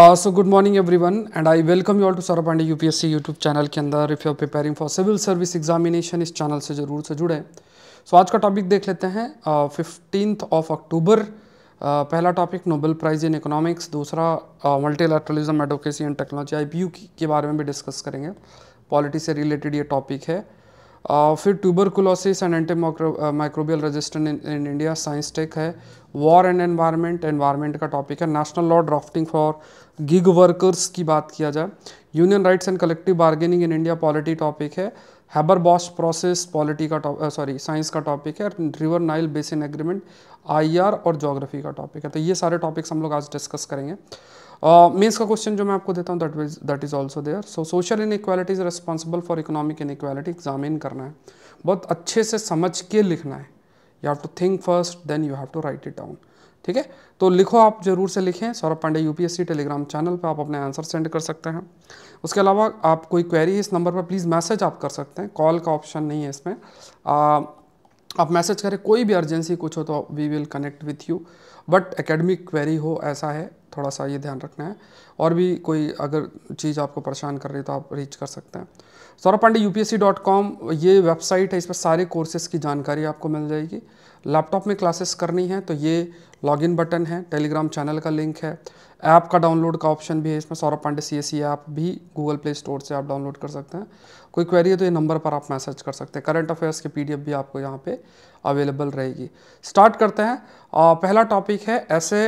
so good morning everyone and I welcome you all to Saurabh Pandey UPSC YouTube channel के अंदर if you are preparing for civil service examination इस channel से ज़रूर से जुड़े सो so, आज का टॉपिक देख लेते हैं फिफ्टींथ ऑफ अक्टूबर पहला topic Nobel prize in economics दूसरा multilateralism advocacy and technology AI की के बारे में भी डिस्कस करेंगे पॉलिटी से रिलेटेड ये टॉपिक है फिर tuberculosis and anti microbial resistant in India science tech है वॉर एंड एनवायरनमेंट एनवायरनमेंट का टॉपिक है national law drafting for gig workers की बात किया जाए union rights and collective bargaining in India polity topic है हैबर बॉश प्रोसेस पॉलिटी का sorry science का टॉपिक है river Nile basin agreement IR और जोग्राफी का टॉपिक है तो ये सारे टॉपिक्स हम लोग आज डिस्कस करेंगे मेंस का क्वेश्चन जो मैं आपको देता हूँ that is that is also there so social inequality is responsible for economic inequality examine करना है बहुत अच्छे से समझ के लिखना है you have to think first then you have to write it down ठीक है तो लिखो आप जरूर से लिखें Saurabh Pandey UPSC Telegram channel पर आप अपने आंसर सेंड कर सकते हैं उसके अलावा आप कोई क्वेरी इस नंबर पर प्लीज़ मैसेज आप कर सकते हैं कॉल का ऑप्शन नहीं है इसमें आप मैसेज करें कोई भी अर्जेंसी कुछ हो तो we will connect with you but academic query हो ऐसा है थोड़ा सा ये ध्यान रखना है और भी कोई अगर चीज़ आपको परेशान कर रही है तो आप रीच कर सकते हैं सौरभ पांडे यू ये वेबसाइट है इस पर सारे कोर्सेज़ की जानकारी आपको मिल जाएगी लैपटॉप में क्लासेस करनी है तो ये लॉगिन बटन है टेलीग्राम चैनल का लिंक है ऐप का डाउनलोड का ऑप्शन भी है इसमें Saurabh Pandey C S app भी गूगल प्ले स्टोर से आप डाउनलोड कर सकते हैं कोई क्वेरी है तो ये नंबर पर आप मैसेज कर सकते हैं करंट अफेयर्स की एफ भी आपको यहाँ पे अवेलेबल रहेगी स्टार्ट करते हैं पहला टॉपिक है ऐसे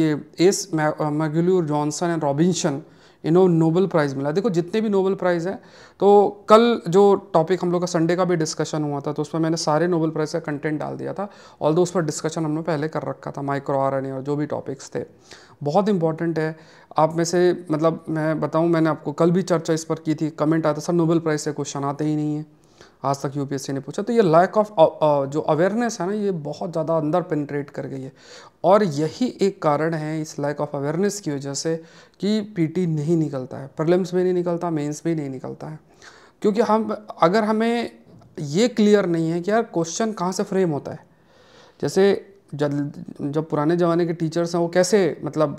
ये Acemoglu Johnson and Robinson इन्हों नोबल प्राइज़ मिला देखो जितने भी नोबल प्राइज़ हैं तो कल जो टॉपिक हम लोग का संडे का भी डिस्कशन हुआ था तो उसमें मैंने सारे नोबल प्राइज़ का कंटेंट डाल दिया था ऑल उस पर डिस्कशन हमने पहले कर रखा था माइक्रो आर और जो भी टॉपिक्स थे बहुत इंपॉर्टेंट है आप में से मतलब मैं बताऊँ मैंने आपको कल भी चर्चा इस पर की थी कमेंट आता सर नोबल प्राइज़ से क्वेश्चन आते ही नहीं है आज तक यूपीएससी ने पूछा तो ये लैक ऑफ uh, uh, जो अवेयरनेस है ना ये बहुत ज़्यादा अंदर पेनिट्रेट कर गई है और यही एक कारण है इस लैक ऑफ अवेयरनेस की वजह से कि पीटी नहीं निकलता है प्रलिम्स में नहीं निकलता मेंस में नहीं निकलता है क्योंकि हम अगर हमें ये क्लियर नहीं है कि यार क्वेश्चन कहाँ से फ्रेम होता है जैसे जब जब पुराने ज़माने के टीचर्स हैं वो कैसे मतलब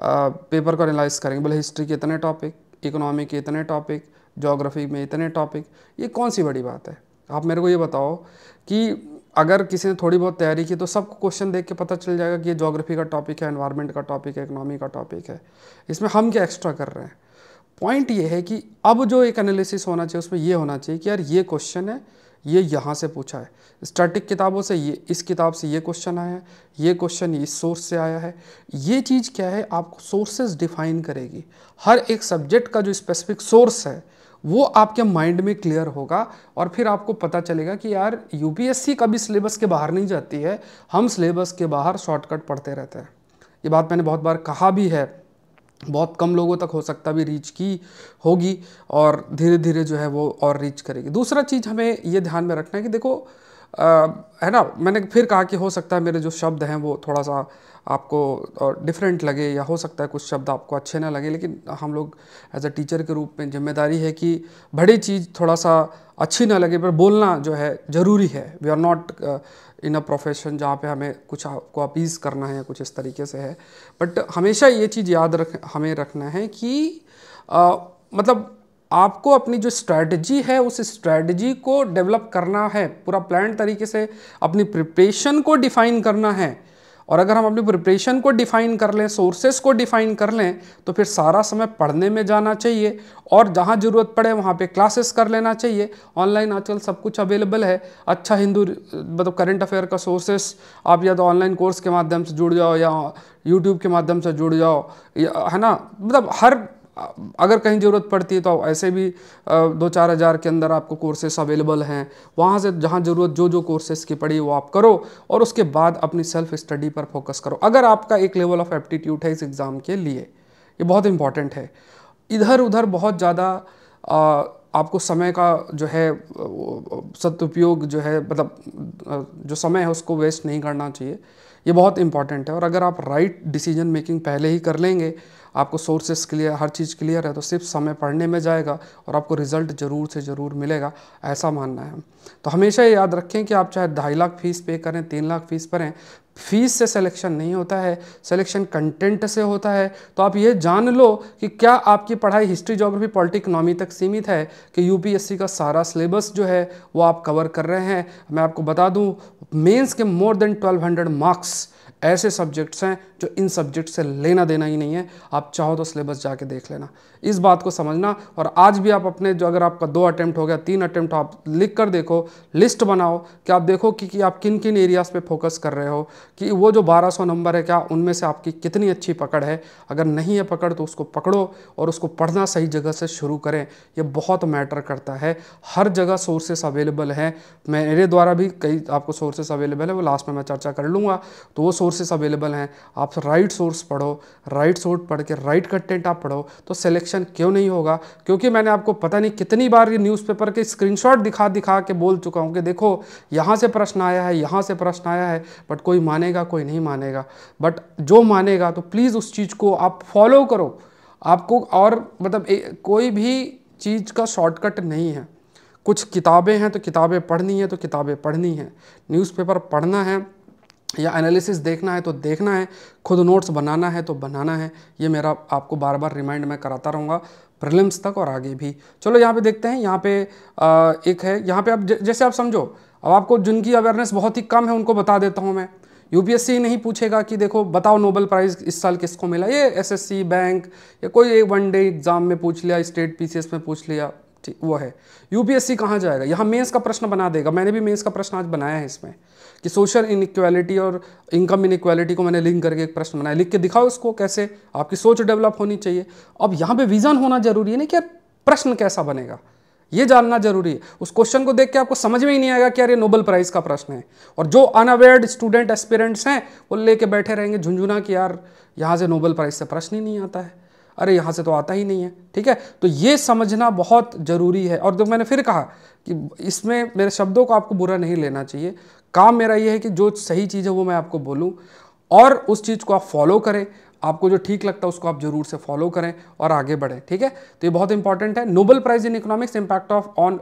आ, uh, पेपर को एनालाइज करेंगे बोले हिस्ट्री के इतने टॉपिक इकोनॉमी के इतने टॉपिक जोग्राफ़ी में इतने टॉपिक ये कौन सी बड़ी बात है आप मेरे को ये बताओ कि अगर किसी ने थोड़ी बहुत तैयारी की तो सबको क्वेश्चन देख के पता चल जाएगा कि ये जोग्राफ़ी का टॉपिक है एनवायरनमेंट का टॉपिक है इकनॉमी का टॉपिक है इसमें हम क्या एक्स्ट्रा कर रहे हैं पॉइंट ये है कि अब जो एक एनालिसिस होना चाहिए उसमें ये होना चाहिए कि यार ये क्वेश्चन है ये यहाँ से पूछा है स्टैटिक किताबों से ये इस किताब से ये क्वेश्चन आया है ये क्वेश्चन इस सोर्स से आया है ये चीज़ क्या है आपको सोर्सेज डिफाइन करेगी हर एक सब्जेक्ट का जो स्पेसिफिक सोर्स है वो आपके माइंड में क्लियर होगा और फिर आपको पता चलेगा कि यार यूपीएससी कभी सिलेबस के बाहर नहीं जाती है हम सिलेबस के बाहर शॉर्टकट पढ़ते रहते हैं ये बात मैंने बहुत बार कहा भी है बहुत कम लोगों तक हो सकता भी रीच की होगी और धीरे धीरे जो है वो और रीच करेगी दूसरा चीज़ हमें ये ध्यान में रखना है कि देखो आ, है ना मैंने फिर कहा कि हो सकता है मेरे जो शब्द हैं वो थोड़ा सा आपको डिफरेंट लगे या हो सकता है कुछ शब्द आपको अच्छे ना लगे लेकिन हम लोग एज अ टीचर के रूप में जिम्मेदारी है कि बड़ी चीज़ थोड़ा सा अच्छी ना लगे पर बोलना जो है ज़रूरी है we are not in a profession जहाँ पे हमें कुछ आपको अपीज़ करना है या कुछ इस तरीके से है बट हमेशा ये चीज़ याद रख हमें रखना है कि आ, uh, मतलब आपको अपनी जो स्ट्रैटेजी है उस स्ट्रैटेजी को डेवलप करना है पूरा प्लान तरीके से अपनी प्रिपरेशन को डिफाइन करना है और अगर हम अपनी प्रिपरेशन को डिफाइन कर लें सोर्सेस को डिफाइन कर लें तो फिर सारा समय पढ़ने में जाना चाहिए और जहाँ ज़रूरत पड़े वहाँ पे क्लासेस कर लेना चाहिए ऑनलाइन आजकल सब कुछ अवेलेबल है अच्छा हिंदू मतलब करंट अफेयर का सोर्सेस आप या तो ऑनलाइन कोर्स के माध्यम से जुड़ जाओ या यूट्यूब के माध्यम से जुड़ जाओ है ना मतलब हर अगर कहीं ज़रूरत पड़ती है तो ऐसे भी दो चार हज़ार के अंदर आपको कोर्सेस अवेलेबल हैं वहाँ से जहाँ ज़रूरत जो जो कोर्सेस की पड़ी वो आप करो और उसके बाद अपनी सेल्फ स्टडी पर फोकस करो अगर आपका एक लेवल ऑफ एप्टीट्यूड है इस एग्ज़ाम के लिए ये बहुत इंपॉर्टेंट है इधर उधर बहुत ज़्यादा आपको समय का जो है सदुपयोग जो है मतलब जो समय है उसको वेस्ट नहीं करना चाहिए ये बहुत इंपॉर्टेंट है और अगर आप राइट डिसीजन मेकिंग पहले ही कर लेंगे आपको सोर्सेस क्लियर हर चीज़ क्लियर है तो सिर्फ समय पढ़ने में जाएगा और आपको रिजल्ट ज़रूर से ज़रूर मिलेगा ऐसा मानना है तो हमेशा ये याद रखें कि आप चाहे ढाई लाख फीस पे करें तीन लाख फीस भरें फीस से सिलेक्शन नहीं होता है सिलेक्शन कंटेंट से होता है तो आप ये जान लो कि क्या आपकी पढ़ाई हिस्ट्री जोग्राफी पॉलिटी इकनॉमी तक सीमित है कि यूपीएससी का सारा सिलेबस जो है वो आप कवर कर रहे हैं मैं आपको बता दूं मेंस के मोर देन 1200 मार्क्स ऐसे सब्जेक्ट्स हैं जो तो इन सब्जेक्ट से लेना देना ही नहीं है आप चाहो तो सिलेबस जाके देख लेना इस बात को समझना और आज भी आप अपने जो अगर आपका दो अटैम्प्ट हो गया तीन अटैम्प्ट आप लिख कर देखो लिस्ट बनाओ कि आप देखो कि, कि आप किन किन एरियाज़ पे फोकस कर रहे हो कि वो जो 1200 नंबर है क्या उनमें से आपकी कितनी अच्छी पकड़ है अगर नहीं है पकड़ तो उसको पकड़ो और उसको पढ़ना सही जगह से शुरू करें यह बहुत मैटर करता है हर जगह सोर्सेस अवेलेबल हैं मेरे द्वारा भी कई आपको सोर्सेस अवेलेबल है वो लास्ट में मैं चर्चा कर लूँगा तो वो सोर्सेस अवेलेबल हैं आप आप राइट सोर्स पढ़ो राइट सोर्स पढ़ के राइट कंटेंट आप पढ़ो तो सिलेक्शन क्यों नहीं होगा क्योंकि मैंने आपको पता नहीं कितनी बार ये न्यूज़पेपर के स्क्रीनशॉट दिखा दिखा के बोल चुका हूँ कि देखो यहाँ से प्रश्न आया है यहाँ से प्रश्न आया है बट कोई मानेगा कोई नहीं मानेगा बट जो मानेगा तो प्लीज़ उस चीज़ को आप फॉलो करो आपको और मतलब ए, कोई भी चीज़ का शॉर्टकट नहीं है कुछ किताबें हैं तो किताबें पढ़नी है तो किताबें पढ़नी हैं न्यूज़पेपर पढ़ना है या एनालिसिस देखना है तो देखना है खुद नोट्स बनाना है तो बनाना है ये मेरा आपको बार बार रिमाइंड मैं कराता रहूँगा प्रिलिम्स तक और आगे भी चलो यहाँ पे देखते हैं यहाँ पे आ, एक है यहाँ पे आप जैसे आप समझो अब आपको जिनकी अवेयरनेस बहुत ही कम है उनको बता देता हूँ मैं यूपीएससी नहीं पूछेगा कि देखो बताओ नोबल प्राइज़ इस साल किसको मिला ये एसएससी बैंक या कोई एक वन डे एग्ज़ाम में पूछ लिया स्टेट पीसीएस में पूछ लिया ठीक वो है यूपीएससी कहाँ जाएगा यहाँ मेंस का प्रश्न बना देगा मैंने भी मेंस का प्रश्न आज बनाया है इसमें कि सोशल इनक्वालिटी और इनकम इनक्वालिटी को मैंने लिंक करके एक प्रश्न बनाया लिख के दिखाओ इसको कैसे आपकी सोच डेवलप होनी चाहिए अब यहाँ पे विज़न होना जरूरी है ना कि यार प्रश्न कैसा बनेगा ये जानना जरूरी है उस क्वेश्चन को देख के आपको समझ में ही नहीं आएगा कि यार ये नोबल प्राइज़ का प्रश्न है और जो अनअवेयर्ड स्टूडेंट एस्पिरेंट्स हैं वो लेके बैठे रहेंगे झुंझुना कि यार यहाँ से नोबल प्राइज़ से प्रश्न ही नहीं आता है अरे यहाँ से तो आता ही नहीं है ठीक है तो ये समझना बहुत ज़रूरी है और जब मैंने फिर कहा कि इसमें मेरे शब्दों को आपको बुरा नहीं लेना चाहिए काम मेरा ये है कि जो सही चीज़ है वो मैं आपको बोलूँ और उस चीज़ को आप फॉलो करें आपको जो ठीक लगता है उसको आप जरूर से फॉलो करें और आगे बढ़ें ठीक है तो ये बहुत इंपॉर्टेंट है Nobel prize in economics impact of on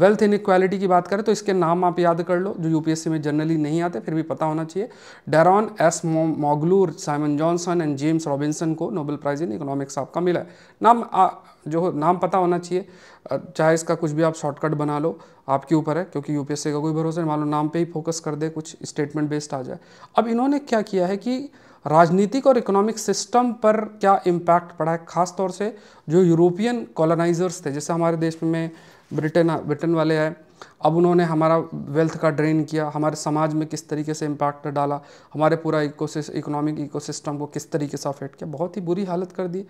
wealth in equality की बात करें तो इसके नाम आप याद कर लो जो यूपीएससी में जनरली नहीं आते फिर भी पता होना चाहिए Daron Acemoglu Simon Johnson and James Robinson को नोबल प्राइज इन इकोनॉमिक्स आपका मिला है नाम आ, जो नाम पता होना चाहिए चाहे इसका कुछ भी आप शॉर्टकट बना लो आपके ऊपर है क्योंकि यूपीएससी का कोई भरोसा नहीं मान लो नाम पे ही फोकस कर दे कुछ स्टेटमेंट बेस्ड आ जाए अब इन्होंने क्या किया है कि राजनीतिक और इकोनॉमिक सिस्टम पर क्या इम्पैक्ट पड़ा है ख़ास तौर से जो यूरोपियन कॉलोनाइजर्स थे जैसे हमारे देश में ब्रिटेन ब्रिटेन वाले हैं अब उन्होंने हमारा वेल्थ का ड्रेन किया हमारे समाज में किस तरीके से इम्पैक्ट डाला हमारे पूरा इकोसिस इकोनॉमिक इकोसिस्टम को किस तरीके से अफेक्ट किया बहुत ही बुरी हालत कर दी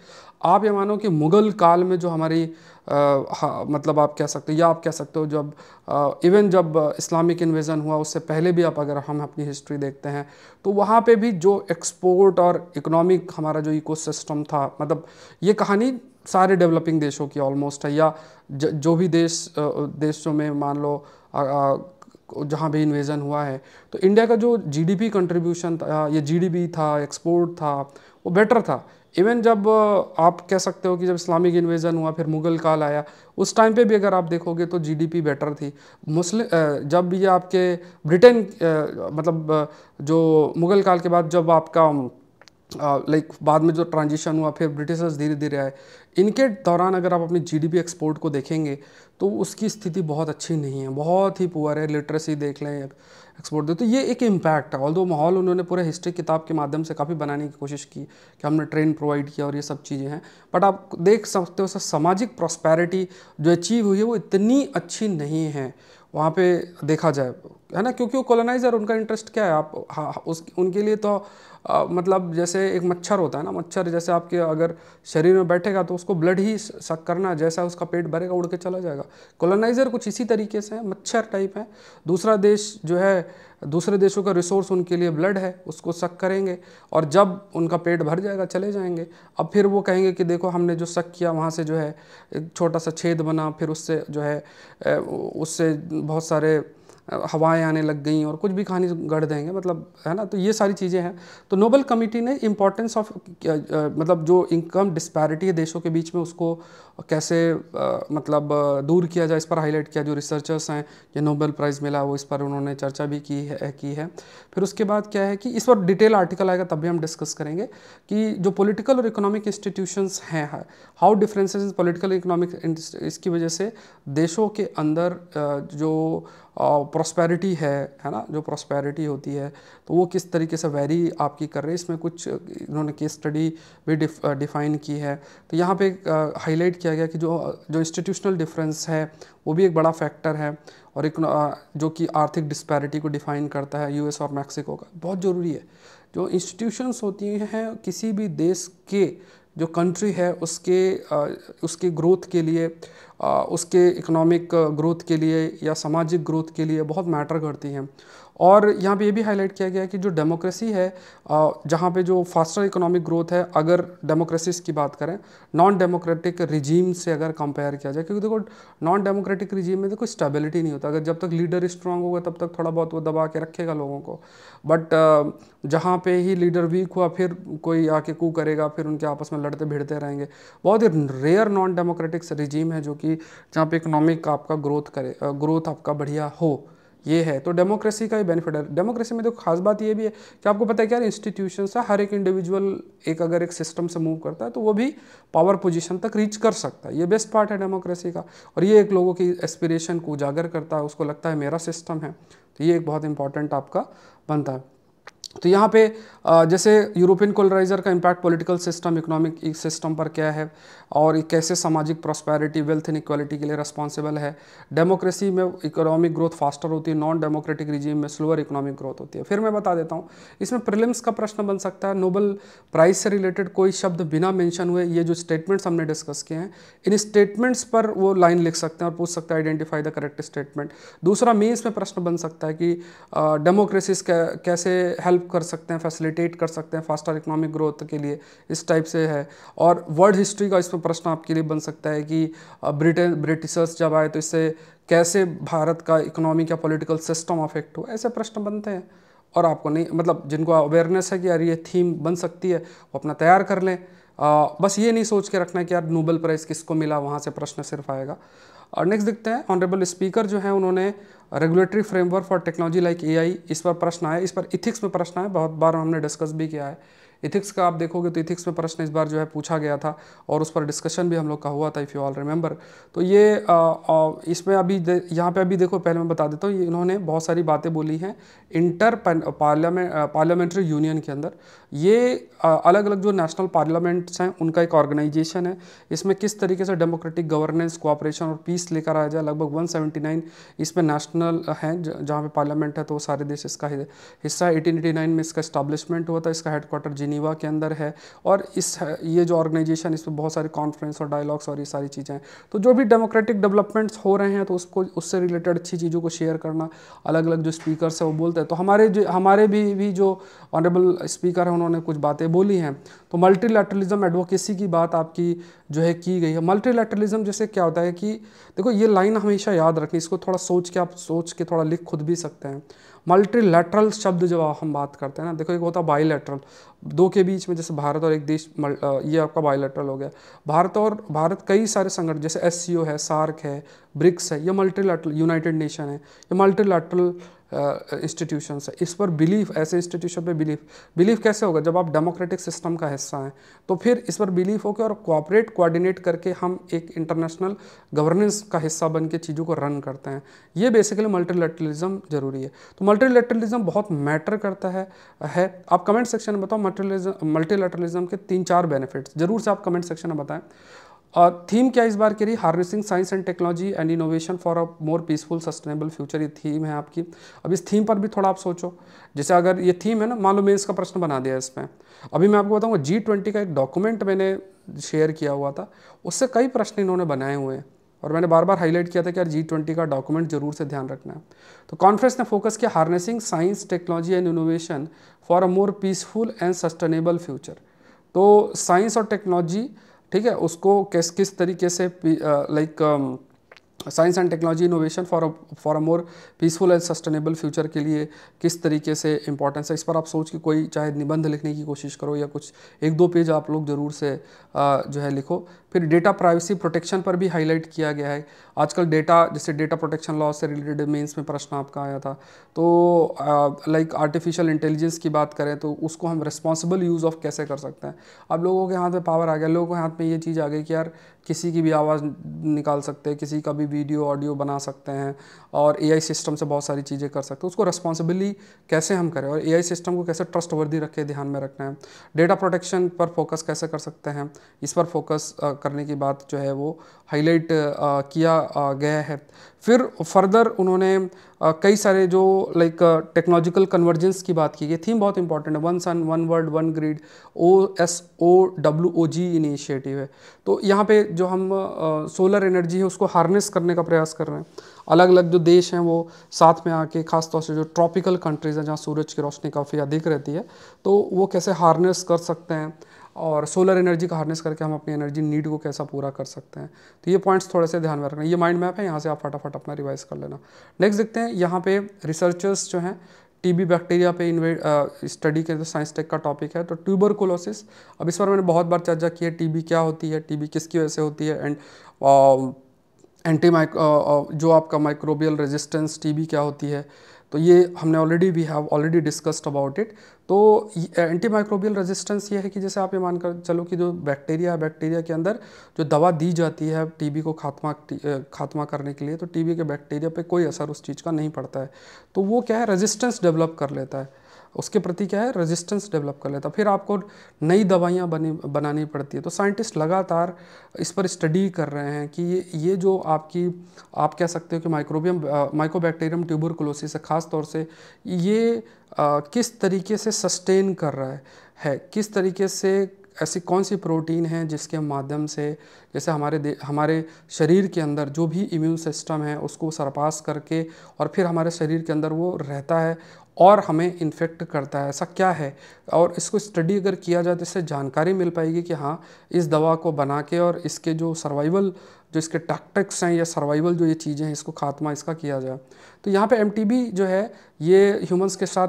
आप ये मानो कि मुग़ल काल में जो हमारी आ, मतलब आप कह सकते हो या आप कह सकते हो जब आ, इवन जब इस्लामिक इन्वेज़न हुआ उससे पहले भी आप अगर हम अपनी हिस्ट्री देखते हैं तो वहाँ पर भी जो एक्सपोर्ट और इकोनॉमिक हमारा जो इको था मतलब ये कहानी सारे डेवलपिंग देशों की ऑलमोस्ट है या ज, जो भी देश देशों में मान लो जहाँ भी इन्वेजन हुआ है तो इंडिया का जो जीडीपी कंट्रीब्यूशन था या जीडीपी था एक्सपोर्ट था वो बेटर था इवन जब आप कह सकते हो कि जब इस्लामिक इन्वेजन हुआ फिर मुगल काल आया उस टाइम पे भी अगर आप देखोगे तो जीडीपी बेटर थी मुस्लिम जब ये आपके ब्रिटेन मतलब जो मुगल काल के बाद जब आपका लाइक बाद में जो ट्रांजिशन हुआ फिर ब्रिटिशर्स धीरे धीरे आए इनके दौरान अगर आप अपनी जीडीपी एक्सपोर्ट को देखेंगे तो उसकी स्थिति बहुत अच्छी नहीं है बहुत ही पुअर है लिटरेसी देख लें एक्सपोर्ट दे तो ये एक इम्पैक्ट है ऑल दो माहौल उन्होंने पूरे हिस्ट्री किताब के माध्यम से काफ़ी बनाने की कोशिश की कि हमने ट्रेन प्रोवाइड किया और ये सब चीज़ें हैं बट आप देख सकते हो सर सामाजिक प्रॉस्पैरिटी जो अचीव हुई है वो इतनी अच्छी नहीं है वहाँ पे देखा जाए है ना क्योंकि वो कॉलोनाइजर उनका इंटरेस्ट क्या है आप हाँ उस उनके लिए तो आ, मतलब जैसे एक मच्छर होता है ना मच्छर जैसे आपके अगर शरीर में बैठेगा तो उसको ब्लड ही सक करना जैसा उसका पेट भरेगा उड़ के चला जाएगा कॉलोनाइजर कुछ इसी तरीके से है मच्छर टाइप है दूसरा देश जो है दूसरे देशों का रिसोर्स उनके लिए ब्लड है उसको सक करेंगे और जब उनका पेट भर जाएगा चले जाएंगे अब फिर वो कहेंगे कि देखो हमने जो सक किया वहाँ से जो है छोटा सा छेद बना फिर उससे जो है उससे बहुत सारे हवाएं आने लग गई और कुछ भी कहानी गढ़ देंगे मतलब है ना तो ये सारी चीज़ें हैं तो नोबल कमेटी ने इम्पोर्टेंस ऑफ मतलब जो इनकम डिस्पैरिटी है देशों के बीच में उसको कैसे आ, मतलब दूर किया जाए इस पर हाईलाइट किया जो रिसर्चर्स हैं जो नोबल प्राइज़ मिला वो इस पर उन्होंने चर्चा भी की है की है फिर उसके बाद क्या है कि इस पर डिटेल आर्टिकल आएगा तब भी हम डिस्कस करेंगे कि जो पोलिटिकल और इकोनॉमिक इंस्टीट्यूशंस हैं how differences in political economic इसकी वजह से देशों के अंदर जो प्रॉस्पेरिटी है है ना जो प्रॉस्पेरिटी होती है तो वो किस तरीके से वेरी आपकी कर रही है इसमें कुछ इन्होंने केस स्टडी भी डिफाइन की है तो यहाँ पे हाईलाइट किया गया कि जो जो इंस्टीट्यूशनल डिफरेंस है वो भी एक बड़ा फैक्टर है और एक जो कि आर्थिक डिस्पैरिटी को डिफाइन करता है यूएस और मैक्सिको का बहुत ज़रूरी है जो इंस्टीट्यूशंस होती हैं किसी भी देश के जो कंट्री है उसके उसके ग्रोथ के लिए उसके इकोनॉमिक ग्रोथ के लिए या सामाजिक ग्रोथ के लिए बहुत मैटर करती हैं और यहाँ पे ये भी हाईलाइट किया गया है कि जो डेमोक्रेसी है जहाँ पे जो फास्टर इकोनॉमिक ग्रोथ है अगर डेमोक्रेसीज की बात करें नॉन डेमोक्रेटिक रिजीम से अगर कंपेयर किया जाए क्योंकि देखो नॉन डेमोक्रेटिक रिजीम में देखो तो स्टेबिलिटी नहीं होता अगर जब तक लीडर स्ट्रांग होगा तब तक थोड़ा बहुत वो दबा के रखेगा लोगों को बट जहाँ पे ही लीडर वीक हुआ फिर कोई आके कू करेगा फिर उनके आपस में लड़ते भिड़ते रहेंगे बहुत ही रेयर नॉन डेमोक्रेटिक रिजीम है जो कि जहाँ पे इकोनॉमिक आपका ग्रोथ करे ग्रोथ आपका बढ़िया हो ये है तो डेमोक्रेसी का ही बेनिफिट है डेमोक्रेसी में तो खास बात ये भी है कि आपको पता है क्या इंस्टीट्यूशन से हर एक इंडिविजुअल एक अगर एक सिस्टम से मूव करता है तो वो भी पावर पोजिशन तक रीच कर सकता है ये बेस्ट पार्ट है डेमोक्रेसी का और ये एक लोगों की एस्पिरेशन को उजागर करता है उसको लगता है मेरा सिस्टम है तो ये एक बहुत इंपॉर्टेंट आपका बनता है तो यहाँ पे जैसे यूरोपियन कोलराइजर का impact political system economic system पर क्या है और कैसे सामाजिक प्रॉस्पैरिटी वेल्थ इन इक्वालिटी के लिए रिस्पॉन्सिबल है डेमोक्रेसी में इकोनॉमिक ग्रोथ फास्टर होती है नॉन डेमोक्रेटिक रिजीम में स्लोअर इकोनॉमिक ग्रोथ होती है फिर मैं बता देता हूँ इसमें प्रिलिम्स का प्रश्न बन सकता है नोबल प्राइज से रिलेटेड कोई शब्द बिना मैंशन हुए ये जो स्टेटमेंट्स हमने डिस्कस किए हैं इन स्टेटमेंट्स पर वो लाइन लिख सकते हैं और पूछ सकते हैं आइडेंटिफाई द करेक्ट स्टेटमेंट दूसरा मीन्स में प्रश्न बन सकता है कि डेमोक्रेसीज कैसे हेल्प कर सकते हैं फैसिलिटेट कर सकते हैं फास्टर इकोनॉमिक ग्रोथ के लिए इस टाइप से है और वर्ल्ड हिस्ट्री का इसमें प्रश्न आपके लिए बन सकता है कि ब्रिटेन ब्रिटिशर्स जब आए तो इससे कैसे भारत का इकोनॉमिक या पॉलिटिकल सिस्टम अफेक्ट हो ऐसे प्रश्न बनते हैं और आपको नहीं मतलब जिनको अवेयरनेस है कि यार ये थीम बन सकती है वो अपना तैयार कर लें आ, बस ये नहीं सोच के रखना कि यार नोबेल प्राइज़ किसको मिला वहाँ से प्रश्न सिर्फ आएगा और नेक्स्ट देखते हैं ऑनरेबल स्पीकर जो हैं उन्होंने regulatory framework for technology like AI इस पर प्रश्न आया इस पर इथिक्स में प्रश्न आया बहुत बार हमने डिस्कस भी किया है इथिक्स का आप देखोगे तो इथिक्स में प्रश्न इस बार जो है पूछा गया था और उस पर डिस्कशन भी हम लोग का हुआ था इफ़ यू ऑल रिमेंबर तो ये इसमें अभी यहाँ पे अभी देखो पहले मैं बता देता हूँ इन्होंने बहुत सारी बातें बोली हैं इंटर पार्लियामेंट पार्लियामेंट्री यूनियन के अंदर ये आ, अलग अलग जो नेशनल पार्लियामेंट्स हैं उनका एक ऑर्गेनाइजेशन है इसमें किस तरीके से डेमोक्रेटिक गवर्नेंस कोऑपरेशन और पीस लेकर आया जाए लगभग 179 इसमें नेशनल हैं जहाँ पे पार्लियामेंट है तो वो सारे देश इसका हिस्सा है एटीन में इसका इस्टाब्लिशमेंट हुआ था इसका हेडक्वार्टर जिनीवा के अंदर है और इस ये जो ऑर्गेनाइजेशन इस पर बहुत सारे कॉन्फ्रेंस और डायलॉग्स और ये सारी चीज़ें हैं तो जो भी डेमोक्रेटिक डेवलपमेंट्स हो रहे हैं तो उसको उससे रिलेटेड अच्छी चीज़ों को शेयर करना अलग अलग जो स्पीकर्स है वो बोलते हैं तो हमारे जो हमारे भी भी जो ऑनरेबल स्पीकर हैं उन्होंने कुछ बातें बोली हैं तो मल्टी एडवोकेसी की बात आपकी जो है की गई है मल्टीलैटरलिज्म जैसे क्या होता है कि देखो ये लाइन हमेशा याद रखें इसको थोड़ा सोच के आप सोच के थोड़ा लिख खुद भी सकते हैं मल्टीलेटरल शब्द जब हम बात करते हैं ना देखो एक होता है बाईलेटरल दो के बीच में जैसे भारत और एक देश ये आपका बायोलेटरल हो गया भारत और भारत कई सारे संगठन जैसे एस है सार्क है ब्रिक्स है या मल्टीलेटरल यूनाइटेड नेशन है या मल्टीलेटरल इंस्टीट्यूशन है इस पर बिलीफ ऐसे इंस्टीट्यूशन पे बिलीफ बिलीफ कैसे होगा जब आप डेमोक्रेटिक सिस्टम का हिस्सा हैं तो फिर इस पर बिलीफ होकर और कोऑपरेट कोऑर्डिनेट करके हम एक इंटरनेशनल गवर्नेंस का हिस्सा बन के चीज़ों को रन करते हैं ये बेसिकली मल्टीलेटरलिज्म ज़रूरी है तो मल्टीलेटरलिज्म बहुत मैटर करता है है आप कमेंट सेक्शन में बताओ मल्टीलेटरलिज्म के तीन चार बेनिफिट्स ज़रूर से आप कमेंट सेक्शन में बताएं और थीम क्या इस बार के लिए harnessing science and technology and innovation for a more peaceful sustainable future ये थीम है आपकी अब इस थीम पर भी थोड़ा आप सोचो जैसे अगर ये थीम है ना मान लो मैं इसका प्रश्न बना दिया इसमें अभी मैं आपको बताऊँगा जी ट्वेंटी का एक डॉक्यूमेंट मैंने शेयर किया हुआ था उससे कई प्रश्न इन्होंने बनाए हुए हैं और मैंने बार बार हाईलाइट किया था कि यार जी ट्वेंटी का डॉक्यूमेंट जरूर से ध्यान रखना है तो कॉन्फ्रेंस ने फोकस किया harnessing science technology and innovation for a more peaceful and sustainable future तो साइंस और टेक्नोलॉजी ठीक है उसको किस किस तरीके से like science and technology innovation for for a more peaceful and sustainable future के लिए किस तरीके से इंपॉर्टेंस है इस पर आप सोच के कोई चाहे निबंध लिखने की कोशिश करो या कुछ एक दो पेज आप लोग ज़रूर से जो है लिखो फिर डेटा प्राइवेसी प्रोटेक्शन पर भी हाईलाइट किया गया है आजकल डेटा जैसे डेटा प्रोटेक्शन लॉ से रिलेटेड मेन्स में प्रश्न आपका आया था तो लाइक आर्टिफिशियल इंटेलिजेंस की बात करें तो उसको हम रिस्पॉन्सिबल यूज़ ऑफ कैसे कर सकते हैं अब लोगों के हाथ में पावर आ गया लोगों के हाथ में ये चीज़ आ गई कि यार किसी की भी आवाज़ निकाल सकते हैं किसी का भी वीडियो ऑडियो बना सकते हैं और ए सिस्टम से बहुत सारी चीज़ें कर सकते हैं उसको रिस्पॉन्सिबिली कैसे हम करें और ए सिस्टम को कैसे ट्रस्ट वर्दी ध्यान में रखना है डेटा प्रोटेक्शन पर फोकस कैसे कर सकते हैं इस पर फोकस करने की बात जो है वो हाईलाइट किया गया है फिर फर्दर उन्होंने कई सारे जो लाइक टेक्नोलॉजिकल कन्वर्जेंस की बात की ये थीम बहुत इंपॉर्टेंट है one sun one world one grid O S O W O G initiative है तो यहाँ पे जो हम सोलर एनर्जी है उसको हार्नेस करने का प्रयास कर रहे हैं अलग अलग जो देश हैं वो साथ में आके खासतौर से जो ट्रॉपिकल कंट्रीज़ हैं जहाँ सूरज की रोशनी काफ़ी अधिक रहती है तो वो कैसे हार्नेस कर सकते हैं और सोलर एनर्जी का हार्नेस करके हम अपनी एनर्जी नीड को कैसा पूरा कर सकते हैं तो ये पॉइंट्स थोड़े से ध्यान में रखना ये माइंड मैप है यहाँ से आप फटाफट अपना रिवाइज कर लेना नेक्स्ट देखते हैं यहाँ पे रिसर्चर्स जो हैं टीबी बैक्टीरिया पे इन्वेट स्टडी के तो साइंस टेक का टॉपिक है तो ट्यूबरकोलोसिस अब इस बार मैंने बहुत बार चर्चा की है टी क्या होती है टी किसकी वजह से होती है एंड एंटी माइक जो आपका माइक्रोबियल रेजिस्टेंस टी क्या होती है तो ये हमने already we have already discussed about it तो एंटी माइक्रोबियल रेजिस्टेंस ये है कि जैसे आप ये मानकर चलो कि जो बैक्टीरिया है बैक्टीरिया के अंदर जो दवा दी जाती है टीबी को खात्मा eh, खात्मा करने के लिए तो टीबी के बैक्टीरिया पे कोई असर उस चीज़ का नहीं पड़ता है तो वो क्या है रेजिस्टेंस डेवलप कर लेता है उसके प्रति क्या है रेजिस्टेंस डेवलप कर लेता फिर आपको नई दवाइयाँ बनी बनानी पड़ती है तो साइंटिस्ट लगातार इस पर स्टडी कर रहे हैं कि ये ये जो आपकी आप कह सकते हो कि माइक्रोबियम माइकोबैक्टीरियम ट्यूबरकुलोसिस है ख़ास तौर से ये आ, किस तरीके से सस्टेन कर रहा है, है किस तरीके से ऐसी कौन सी प्रोटीन है जिसके माध्यम से जैसे हमारे हमारे शरीर के अंदर जो भी इम्यून सिस्टम है उसको सरपास करके और फिर हमारे शरीर के अंदर वो रहता है और हमें इन्फेक्ट करता है ऐसा क्या है और इसको स्टडी अगर किया जाए तो इससे जानकारी मिल पाएगी कि हाँ इस दवा को बना के और इसके जो सर्वाइवल जो इसके टैक्टिक्स हैं या सर्वाइवल जो ये चीज़ें हैं इसको खात्मा इसका किया जाए तो यहाँ पे एम जो है ये ह्यूमंस के साथ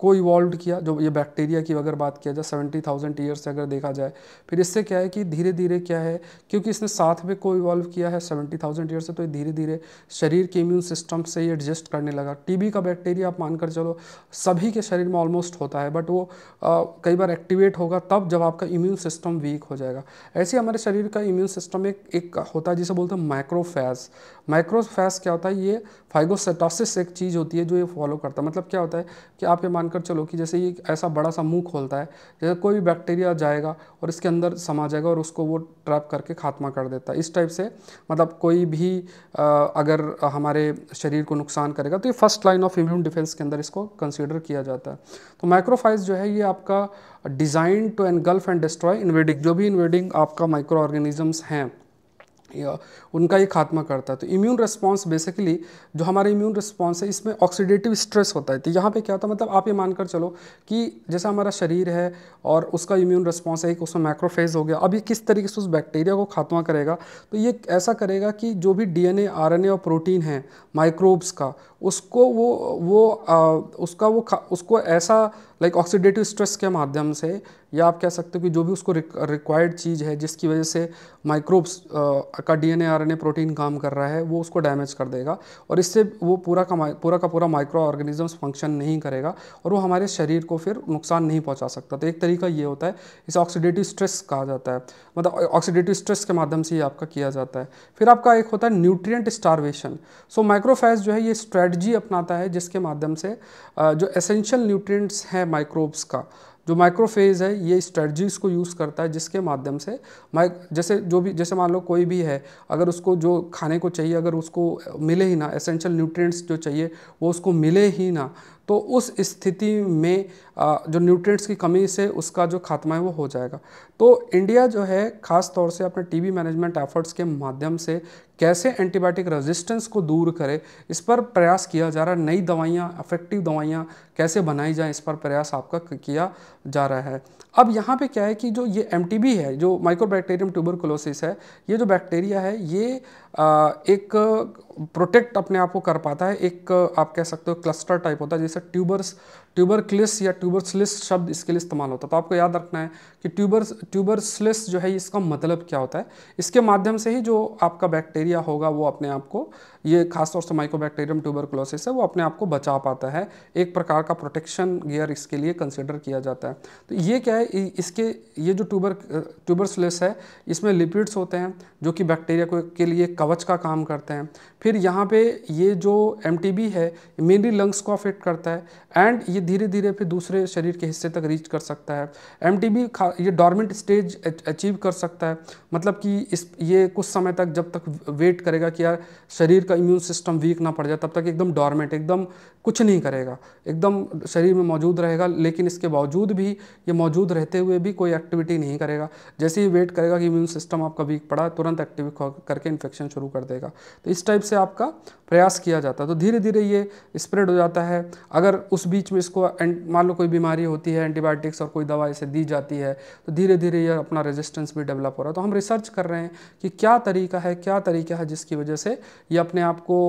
को इवॉल्व किया जो ये बैक्टीरिया की अगर बात किया जाए सेवेंटी थाउजेंड ईयर से अगर देखा जाए फिर इससे क्या है कि धीरे धीरे क्या है क्योंकि इसने साथ में को इवॉल्व किया है सेवेंटी थाउजेंड ईयर से तो ये धीरे धीरे शरीर के इम्यून सिस्टम से ये एडजस्ट करने लगा टीबी का बैक्टीरिया आप मानकर चलो सभी के शरीर में ऑलमोस्ट होता है बट वो आ, कई बार एक्टिवेट होगा तब जब आपका इम्यून सिस्टम वीक हो जाएगा ऐसे हमारे शरीर का इम्यून सिस्टम एक एक होता है जिसे बोलते हैं माइक्रोफैज़ माइक्रोफैस क्या होता है ये फाइगोसेटोसिस एक चीज़ होती है जो ये फॉलो करता है मतलब क्या होता है कि आप ये मानकर चलो कि जैसे ये ऐसा बड़ा सा मुंह खोलता है जैसे कोई भी बैक्टीरिया जाएगा और इसके अंदर समा जाएगा और उसको वो ट्रैप करके खात्मा कर देता है इस टाइप से मतलब कोई भी आ, अगर हमारे शरीर को नुकसान करेगा तो ये first line of immune defence के अंदर इसको कंसिडर किया जाता है तो माइक्रोफाइज जो है ये आपका design to engulf and destroy invading जो भी इन्वेडिंग आपका माइक्रो ऑर्गेनिजम्स हैं उनका ही खात्मा करता है तो इम्यून रिस्पॉन्स बेसिकली जो हमारा इम्यून रिस्पॉन्स है इसमें ऑक्सीडेटिव स्ट्रेस होता है तो यहाँ पे क्या होता है मतलब आप ये मानकर चलो कि जैसा हमारा शरीर है और उसका इम्यून रिस्पॉन्स है कि उसमें माइक्रोफेज हो गया अब ये किस तरीके से उस बैक्टीरिया को खात्मा करेगा तो ये ऐसा करेगा कि जो भी डी एन और प्रोटीन है माइक्रोब्स का उसको वो वो आ, उसका वो उसको ऐसा लाइक ऑक्सीडेटिव स्ट्रेस के माध्यम से या आप कह सकते हो कि जो भी उसको रिक्वायर्ड चीज़ है जिसकी वजह से माइक्रोब्स का डीएनए आरएनए प्रोटीन काम कर रहा है वो उसको डैमेज कर देगा और इससे वो पूरा का पूरा का पूरा माइक्रो ऑर्गेनिजम्स फंक्शन नहीं करेगा और वो हमारे शरीर को फिर नुकसान नहीं पहुँचा सकता तो एक तरीका ये होता है इसे ऑक्सीडेटिव स्ट्रेस कहा जाता है मतलब ऑक्सीडेटिव स्ट्रेस के माध्यम से ये आपका किया जाता है फिर आपका एक होता है न्यूट्रियट स्टारवेशन सो माइक्रोफैज जो है ये स्ट्रेटजी अपनाता है जिसके माध्यम से जो एसेंशियल न्यूट्रियट्स हैं माइक्रोब्स का जो माइक्रोफेज है ये स्ट्रेटजीज को यूज़ करता है जिसके माध्यम से माइक जैसे जो भी जैसे मान लो कोई भी है अगर उसको जो खाने को चाहिए अगर उसको मिले ही ना एसेंशियल न्यूट्रिएंट्स जो चाहिए वो उसको मिले ही ना तो उस स्थिति में जो न्यूट्रिएंट्स की कमी से उसका जो खात्मा है वो हो जाएगा तो इंडिया जो है ख़ास तौर से अपने टीबी मैनेजमेंट एफर्ट्स के माध्यम से कैसे एंटीबायोटिक रेजिस्टेंस को दूर करे इस पर प्रयास किया जा रहा है नई दवाइयाँ इफेक्टिव दवाइयाँ कैसे बनाई जाएँ इस पर प्रयास आपका किया जा रहा है अब यहाँ पे क्या है कि जो ये एम है जो माइक्रोबैक्टेरियम बैक्टेरियम ट्यूबरकुलोसिस है ये जो बैक्टीरिया है ये एक प्रोटेक्ट अपने आप को कर पाता है एक आप कह सकते हो क्लस्टर टाइप होता है जैसे ट्यूबर्स ट्यूबरक्लिस या ट्यूबरसलिस शब्द इसके लिए इस्तेमाल होता है तो आपको याद रखना है कि ट्यूबर्स ट्यूबरसलिस जो है इसका मतलब क्या होता है इसके माध्यम से ही जो आपका बैक्टीरिया होगा वो अपने आप को ये खासतौर से माइकोबैक्टीरियम ट्यूबरक्लोसिस है वो अपने आप को बचा पाता है एक प्रकार का प्रोटेक्शन गियर इसके लिए कंसिडर किया जाता है तो ये क्या है इसके ये जो ट्यूबर ट्यूबरसलिस है इसमें लिपिड्स होते हैं जो कि बैक्टीरिया को के लिए कवच का काम करते हैं फिर यहाँ पे ये जो एम है मेनली लंग्स को अफेक्ट करता है एंड ये धीरे धीरे फिर दूसरे शरीर के हिस्से तक रीच कर सकता है एम ये डॉर्मेंट स्टेज अचीव कर सकता है मतलब कि इस ये कुछ समय तक जब तक वेट करेगा कि यार शरीर का इम्यून सिस्टम वीक ना पड़ जाए तब तक एकदम डॉर्मेंट एकदम कुछ नहीं करेगा एकदम शरीर में मौजूद रहेगा लेकिन इसके बावजूद भी ये मौजूद रहते हुए भी कोई एक्टिविटी नहीं करेगा जैसे ही वेट करेगा कि इम्यून सिस्टम आपका वीक पड़ा तुरंत एक्टिव करके इन्फेक्शन शुरू कर देगा तो इस टाइप से आपका प्रयास किया जाता है तो धीरे धीरे ये स्प्रेड हो जाता है अगर उस बीच में इसको मान लो कोई बीमारी होती है एंटीबायोटिक्स और कोई दवा इसे दी जाती है तो धीरे धीरे ये अपना रेजिस्टेंस भी डेवलप हो रहा है तो हम रिसर्च कर रहे हैं कि क्या तरीका है क्या तरीका है जिसकी वजह से ये अपने आप को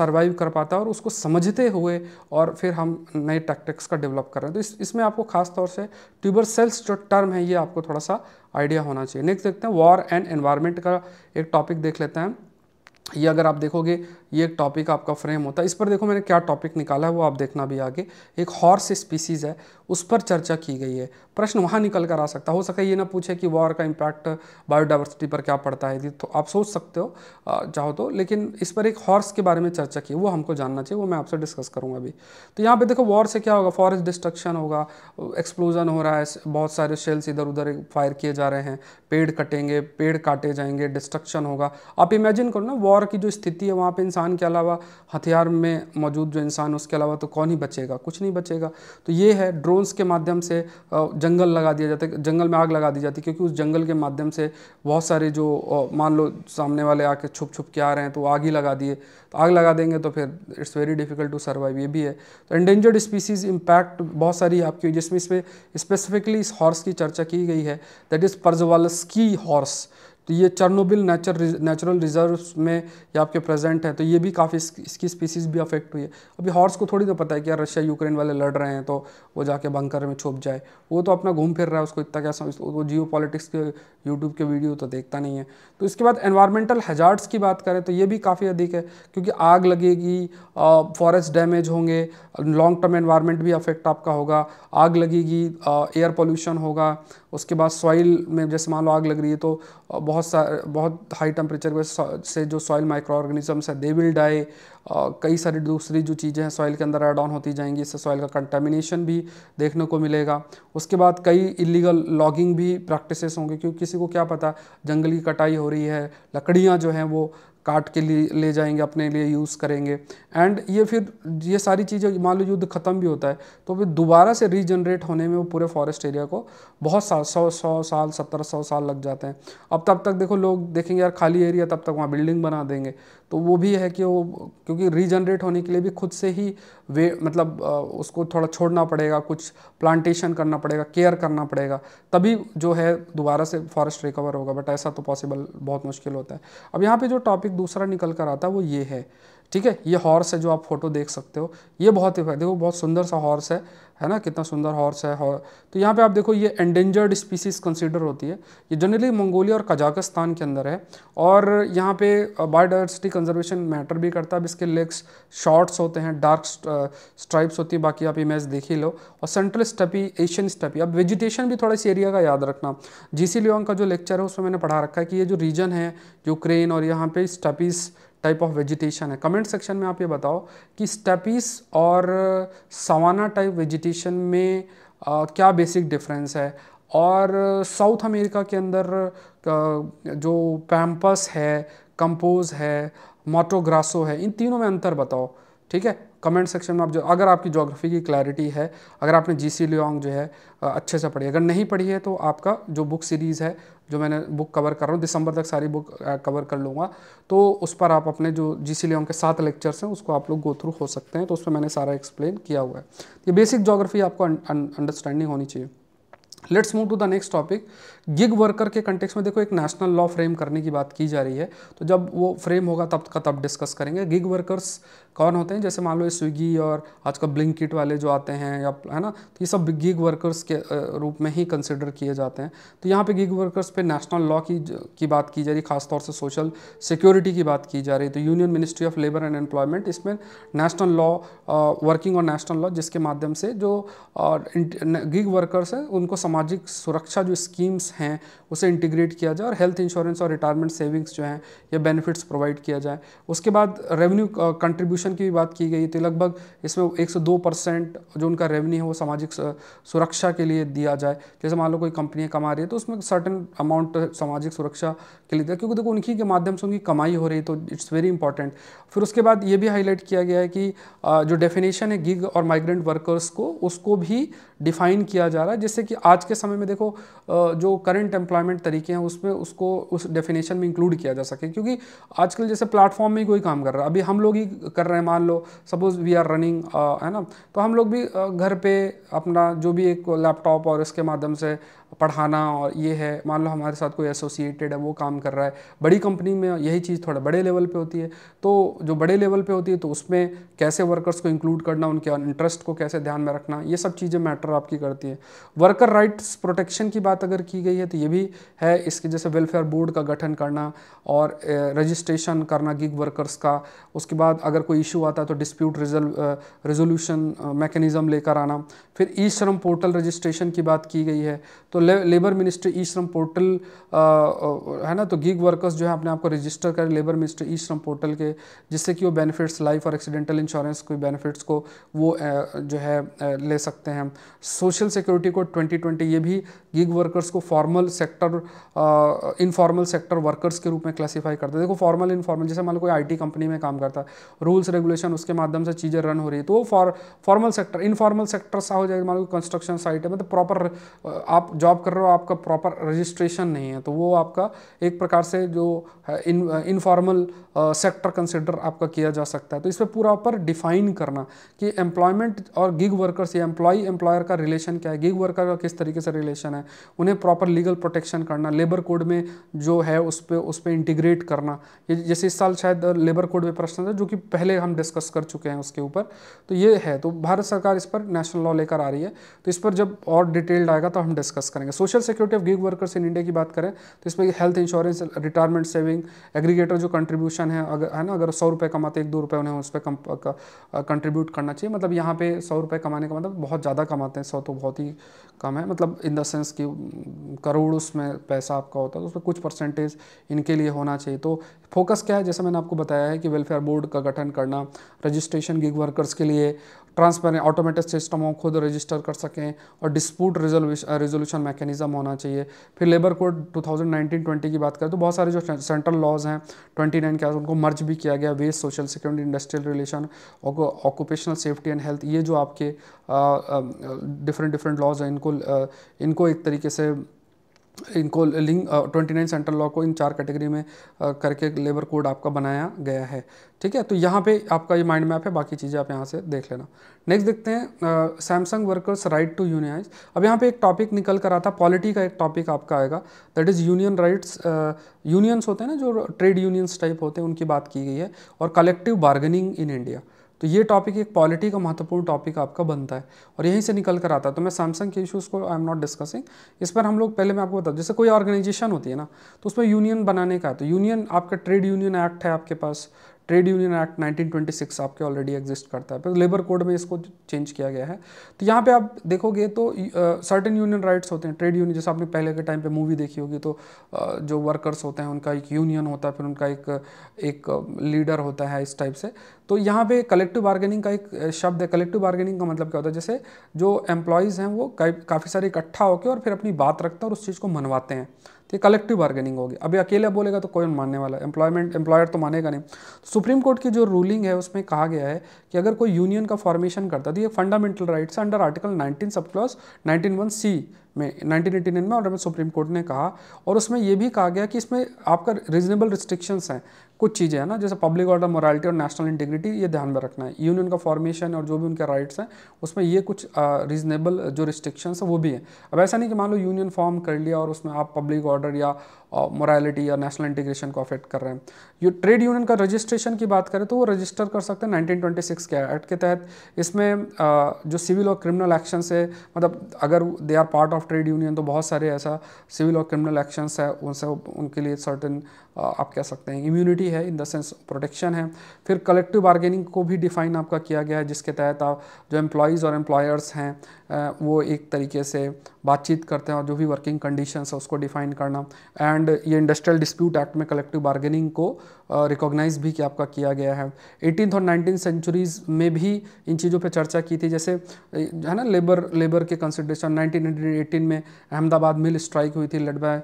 सर्वाइव कर पाता है और उसको समझते हुए हुए और फिर हम नए टैक्टिक्स का डेवलप कर रहे हैं तो इस इसमें आपको खास तौर से ट्यूबर सेल्स जो टर्म है ये आपको थोड़ा सा आइडिया होना चाहिए नेक्स्ट देखते हैं वॉर एंड एनवायरमेंट का एक टॉपिक देख लेते हैं ये अगर आप देखोगे ये एक टॉपिक आपका फ्रेम होता है इस पर देखो मैंने क्या टॉपिक निकाला है वो आप देखना भी आगे एक हॉर्स स्पीसीज़ है उस पर चर्चा की गई है प्रश्न वहाँ निकल कर आ सकता हो सके ये ना पूछे कि वॉर का इम्पैक्ट बायोडाइवर्सिटी पर क्या पड़ता है तो आप सोच सकते हो चाहो तो लेकिन इस पर एक हॉर्स के बारे में चर्चा की वो हमको जानना चाहिए वो मैं आपसे डिस्कस करूँगा अभी तो यहाँ पर देखो वॉर से क्या होगा फॉरेस्ट डिस्ट्रक्शन होगा एक्सप्लोजन हो रहा है बहुत सारे शेल्स इधर उधर फायर किए जा रहे हैं पेड़ कटेंगे पेड़ काटे जाएंगे डिस्ट्रक्शन होगा आप इमेजिन करो ना वॉर की जो स्थिति है वहाँ पर इंसान इंसान के अलावा हथियार में मौजूद जो इंसान उसके अलावा तो कौन ही बचेगा कुछ नहीं बचेगा तो ये है ड्रोन्स के माध्यम से जंगल लगा दिया जाता है जंगल में आग लगा दी जाती है क्योंकि उस जंगल के माध्यम से बहुत सारे जो मान लो सामने वाले आके छुप छुप के आ रहे हैं तो आग ही लगा दिए तो आग लगा देंगे तो फिर it's very difficult to survive ये भी है तो एंडेंजर्ड स्पीसीज इम्पैक्ट बहुत सारी आपकी जिसमें इसमें स्पेसिफिकली इस हॉर्स की चर्चा की गई है दैट इज़ पर्जवालस्की हॉर्स तो ये चरनोबिल नेचर नेचुरल रिजर्व्स में ये आपके प्रेजेंट है तो ये भी काफ़ी इसकी स्पीसीज भी अफेक्ट हुई है अभी हॉर्स को थोड़ी ना तो पता है कि यार रशिया यूक्रेन वाले लड़ रहे हैं तो वो जाके बंकर में छुप जाए वो तो अपना घूम फिर रहा है उसको इतना क्या समझ वो जियो पॉलिटिक्स के यूट्यूब के वीडियो तो देखता नहीं है तो इसके बाद एनवायरमेंटल हजार्ड्स की बात करें तो ये भी काफ़ी अधिक है क्योंकि आग लगेगी फॉरेस्ट डैमेज होंगे लॉन्ग टर्म एन्वायरमेंट भी अफेक्ट आपका होगा आग लगेगी एयर पोल्यूशन होगा उसके बाद सॉइल में जैसे मान लो आग लग रही है तो बहुत सा बहुत हाई टेम्परेचर में से जो सॉइल माइक्रो ऑर्गेनिजम्स है दे विल डाई कई सारी दूसरी जो चीज़ें हैं सॉइल के अंदर एड ऑन होती जाएंगी इससे सॉइल का कंटेमिनेशन भी देखने को मिलेगा उसके बाद कई इलीगल लॉगिंग भी प्रैक्टिसेस होंगे क्योंकि किसी को क्या पता जंगल की कटाई हो रही है लकड़ियाँ जो हैं वो काट के लिए ले जाएंगे अपने लिए यूज़ करेंगे एंड ये फिर ये सारी चीज़ें मान लो युद्ध ख़त्म भी होता है तो फिर दोबारा से रीजनरेट होने में वो पूरे फॉरेस्ट एरिया को बहुत साल सौ सौ साल सत्तर सौ साल लग जाते हैं अब तब तक देखो लोग देखेंगे यार खाली एरिया तब तक वहाँ बिल्डिंग बना देंगे तो वो भी है कि वो क्योंकि रीजनरेट होने के लिए भी खुद से ही वे मतलब उसको थोड़ा छोड़ना पड़ेगा कुछ प्लांटेशन करना पड़ेगा केयर करना पड़ेगा तभी जो है दोबारा से फॉरेस्ट रिकवर होगा बट ऐसा तो पॉसिबल बहुत मुश्किल होता है अब यहाँ पे जो टॉपिक दूसरा निकल कर आता है वो ये है ठीक है ये हॉर्स है जो आप फोटो देख सकते हो ये बहुत ही देखो बहुत सुंदर सा हॉर्स है है ना कितना सुंदर हॉर्स है हौर... तो यहाँ पे आप देखो ये एंडेंजर्ड स्पीसीज कंसिडर होती है ये जनरली मंगोलिया और कजाकिस्तान के अंदर है और यहाँ पे बायोडाइवर्सिटी कंजर्वेशन मैटर भी करता है अब इसके लेग्स शॉर्ट्स होते हैं डार्क स्ट्राइप्स होती है बाकी आप इमेज देख ही लो और सेंट्रल स्टपी एशियन स्टपी अब वेजिटेशन भी थोड़ा इस एरिया का याद रखना जी सी का जो लेक्चर है उसमें मैंने पढ़ा रखा है कि ये जो रीजन है यूक्रेन और यहाँ पे स्टपीज़ टाइप ऑफ वेजिटेशन है कमेंट सेक्शन में आप ये बताओ कि स्टेपिस और सवाना टाइप वेजिटेशन में आ, uh, क्या बेसिक डिफरेंस है और साउथ uh, अमेरिका के अंदर uh, जो पैम्पस है कंपोज है मोटोग्रासो है इन तीनों में अंतर बताओ ठीक है कमेंट सेक्शन में आप जो अगर आपकी जोग्राफी की क्लैरिटी है अगर आपने जी सी जो है अच्छे से पढ़ी अगर नहीं पढ़ी है तो आपका जो बुक सीरीज़ है जो मैंने बुक कवर कर रहा हूँ दिसंबर तक सारी बुक कवर uh, कर लूँगा तो उस पर आप अपने जो जी सी के सात लेक्चर्स हैं उसको आप लोग गो थ्रू हो सकते हैं तो उसमें मैंने सारा एक्सप्लेन किया हुआ है ये बेसिक जोग्राफी आपको अंडरस्टैंडिंग होनी चाहिए let's move to the next topic gig worker के कंटेक्स में देखो एक नेशनल लॉ फ्रेम करने की बात की जा रही है तो जब वो फ्रेम होगा तब का तब डिस्कस करेंगे गिग वर्कर्स कौन होते हैं जैसे मान लो स्विगी और आजकल ब्लिंकिट वाले जो आते हैं या है ना तो ये सब गिग वर्कर्स के रूप में ही कंसिडर किए जाते हैं तो यहाँ पे गिग वर्कर्स पे नेशनल लॉ की की बात की जा रही है खासतौर से सोशल सिक्योरिटी की बात की जा रही है तो union ministry of labour and employment इसमें नेशनल लॉ वर्किंग और नेशनल लॉ जिसके माध्यम से जो गिग वर्कर्स हैं उनको सामाजिक सुरक्षा जो स्कीम्स हैं उसे इंटीग्रेट किया जाए और हेल्थ इंश्योरेंस और रिटायरमेंट सेविंग्स जो हैं ये बेनिफिट्स प्रोवाइड किया जाए उसके बाद रेवेन्यू कंट्रीब्यूशन की भी बात की गई तो लगभग इसमें एक से दो परसेंट जो उनका रेवेन्यू है वो सामाजिक सुरक्षा के लिए दिया जाए जैसे मान लो कोई कंपनियाँ कमा रही है तो उसमें सर्टन अमाउंट सामाजिक सुरक्षा के लिए दिया क्योंकि देखो उनकी के माध्यम से उनकी कमाई हो रही है तो इट्स वेरी इंपॉर्टेंट फिर उसके बाद ये भी हाईलाइट किया गया है कि जो डेफिनेशन है गिग और माइग्रेंट वर्कर्स को उसको भी डिफाइन किया जा रहा है जिससे कि आज के समय में देखो जो करंट एम्प्लॉयमेंट तरीके हैं उसमें उसको उस डेफिनेशन में इंक्लूड किया जा सके क्योंकि आजकल जैसे प्लेटफॉर्म में ही कोई काम कर रहा है अभी हम लोग ही कर रहे हैं मान लो सपोज वी आर रनिंग है ना तो हम लोग भी घर पे अपना जो भी एक लैपटॉप और इसके माध्यम से पढ़ाना और ये है मान लो हमारे साथ कोई एसोसिएटेड है वो काम कर रहा है बड़ी कंपनी में यही चीज़ थोड़ा बड़े लेवल पे होती है तो जो बड़े लेवल पे होती है तो उसमें कैसे वर्कर्स को इंक्लूड करना उनके इंटरेस्ट को कैसे ध्यान में रखना ये सब चीज़ें मैटर आपकी करती है वर्कर राइट्स प्रोटेक्शन की बात अगर की गई है तो ये भी है इसके जैसे वेलफेयर बोर्ड का गठन करना और रजिस्ट्रेशन करना गिग वर्कर्स का उसके बाद अगर कोई इशू आता है तो डिस्प्यूट रिजोल्यूशन मैकेनिज़म लेकर आना फिर ई श्रम पोर्टल रजिस्ट्रेशन की बात की गई है तो लेबर मिनिस्ट्री ई श्रम पोर्टल है ना तो गिग वर्कर्स जो है अपने आपको रजिस्टर करें लेबर मिनिस्ट्री ई श्रम पोर्टल के जिससे कि वो बेनिफिट्स लाइफ और एक्सीडेंटल इंश्योरेंस के बेनिफिट्स को वो uh, जो है uh, ले सकते हैं सोशल सिक्योरिटी कोड 2020 ये भी गिग वर्कर्स को formal sector informal sector workers के रूप में क्लासीफाई करते हैं देखो फॉर्मल इनफॉर्मल जैसे मान लो कोई आई कंपनी में काम करता है रूल्स रेगुलेशन उसके माध्यम से चीज़ें रन हो रही है तो वो फॉर्मल सेक्टर इनफॉर्मल सेक्टर सा हो जाएगा मान लो कंस्ट्रक्शन साइट है मतलब प्रॉपर uh, आप जॉब जॉब कर रहे हो आपका प्रॉपर रजिस्ट्रेशन नहीं है तो वो आपका एक प्रकार से जो इनफॉर्मल सेक्टर कंसिडर आपका किया जा सकता है तो इस पर पूरा ऊपर डिफाइन करना कि एम्प्लॉयमेंट और गिग वर्कर्स या एम्प्लॉय एम्प्लॉयर का रिलेशन क्या है गिग वर्कर का किस तरीके से रिलेशन है उन्हें प्रॉपर लीगल प्रोटेक्शन करना लेबर कोड में जो है उस पर उस पर इंटीग्रेट करना जैसे इस साल शायद लेबर कोड में प्रश्न था जो कि पहले हम डिस्कस कर चुके हैं उसके ऊपर तो ये है तो भारत सरकार इस पर नेशनल लॉ लेकर आ रही है तो इस पर जब और डिटेल्ड आएगा तो हम डिस्कस करें करेंगे social security of gig workers in India की बात करें तो इसमें health insurance retirement saving aggregator जो कंट्रीब्यूशन है अगर है ना अगर सौ रुपये कमाते एक दो रुपये उन्हें उस पर कंट्रीब्यूट करना चाहिए मतलब यहाँ पे सौ रुपये कमाने का मतलब बहुत ज़्यादा कमाते हैं सौ तो बहुत ही कम है मतलब इन द सेंस कि करोड़ उसमें पैसा आपका होता है तो उसमें कुछ परसेंटेज इनके लिए होना चाहिए तो फोकस क्या है जैसे मैंने आपको बताया है कि वेलफेयर बोर्ड का गठन करना रजिस्ट्रेशन गिग वर्कर्स के लिए ट्रांसपेरेंट ऑटोमेटिक सिस्टम हो खुद रजिस्टर कर सकें और डिस्प्यूट रेजोल्यूशन मैकेनिज्म होना चाहिए फिर लेबर कोड 2019-20 की बात करें तो बहुत सारे जो सेंट्रल लॉज हैं 29 के उनको मर्ज भी किया गया wage social security industrial relation occupational safety and health ये जो आपके डिफरेंट डिफरेंट लॉज हैं इनको आ, इनको एक तरीके से इनको link twenty nine central law को इन चार कैटेगरी में करके लेबर कोड आपका बनाया गया है ठीक है तो यहाँ पे आपका ये माइंड मैप है बाकी चीज़ें आप यहाँ से देख लेना नेक्स्ट देखते हैं Samsung workers right to unionise अब यहाँ पे एक टॉपिक निकल कर आता पॉलिटी का एक टॉपिक आपका आएगा that is union rights unions होते हैं ना जो ट्रेड यूनियंस टाइप होते हैं उनकी बात की गई है और कलेक्टिव बार्गेनिंग इन इंडिया तो ये टॉपिक एक पॉलिटी का महत्वपूर्ण टॉपिक आपका बनता है और यहीं से निकल कर आता है तो मैं सैमसंग के इशूज़ को आई एम नॉट डिस्कसिंग इस पर हम लोग पहले मैं आपको बताऊँ जैसे कोई ऑर्गेनाइजेशन होती है ना तो उसमें यूनियन बनाने का है तो यूनियन आपका ट्रेड यूनियन एक्ट है आपके पास ट्रेड यूनियन एक्ट 1926 आपके ऑलरेडी एग्जिस्ट करता है पर लेबर कोड में इसको चेंज किया गया है तो यहाँ पे आप देखोगे तो सर्टेन यूनियन राइट्स होते हैं ट्रेड यूनियन जैसे आपने पहले के टाइम पे मूवी देखी होगी तो uh, जो वर्कर्स होते हैं उनका एक यूनियन होता है फिर उनका एक एक लीडर होता है इस टाइप से तो यहाँ पे कलेक्टिव बार्गेनिंग का एक शब्द है कलेक्टिव बार्गेनिंग का मतलब क्या होता है जैसे जो एम्प्लॉयज़ हैं वो काफ़ी सारे इकट्ठा होकर और फिर अपनी बात रखते हैं और उस चीज़ को मनवाते हैं तो कलेक्टिव बार्गेनिंग होगी अभी अकेले बोलेगा तो कोई मानने वाला एम्प्लॉयमेंट एम्प्लॉयर तो मानेगा नहीं सुप्रीम कोर्ट की जो रूलिंग है उसमें कहा गया है कि अगर कोई यूनियन का फॉर्मेशन करता तो ये fundamental rights under article nineteen sub clause nineteen one C में 1989 में ऑनरेबल में सुप्रीम कोर्ट ने कहा और उसमें यह भी कहा गया कि इसमें आपका रीजनेबल रिस्ट्रिक्शंस हैं कुछ चीज़ें हैं ना जैसे पब्लिक ऑर्डर मॉरलिटी और नेशनल इंटीग्रिटी ये ध्यान में रखना है यूनियन का फॉर्मेशन और जो भी उनके राइट्स हैं उसमें ये कुछ रीजनेबल जो रिस्ट्रिक्शंस हैं वो भी हैं अब ऐसा नहीं कि मान लो यूनियन फॉर्म कर लिया और उसमें आप पब्लिक ऑर्डर या मोरालिटी या नेशनल इंटीग्रेशन को अफेक्ट कर रहे हैं ये ट्रेड यूनियन का रजिस्ट्रेशन की बात करें तो वो रजिस्टर कर सकते हैं 1926 के एक्ट के तहत इसमें जो सिविल और क्रिमिनल एक्शन है मतलब अगर they are part of trade union तो बहुत सारे ऐसा सिविल और क्रिमिनल एक्शंस है उनसे उनके लिए सर्टन आप कह सकते हैं इम्यूनिटी है इन द सेंस प्रोटेक्शन है फिर कलेक्टिव बार्गेनिंग को भी डिफाइन आपका किया गया है जिसके तहत आप जो एम्प्लॉयज़ और एम्प्लॉयर्स हैं वो एक तरीके से बातचीत करते हैं और जो भी वर्किंग कंडीशंस है उसको डिफाइन करना एंड ये इंडस्ट्रियल डिस्प्यूट एक्ट में कलेक्टिव बार्गेनिंग को रिकॉग्नाइज भी कि आपका किया गया है एटीन और नाइनटीन सेंचुरीज़ में भी इन चीज़ों पर चर्चा की थी जैसे है ना लेबर लेबर के कंसिड्रेशन नाइनटीन में अहमदाबाद मिल स्ट्राइक हुई थी led by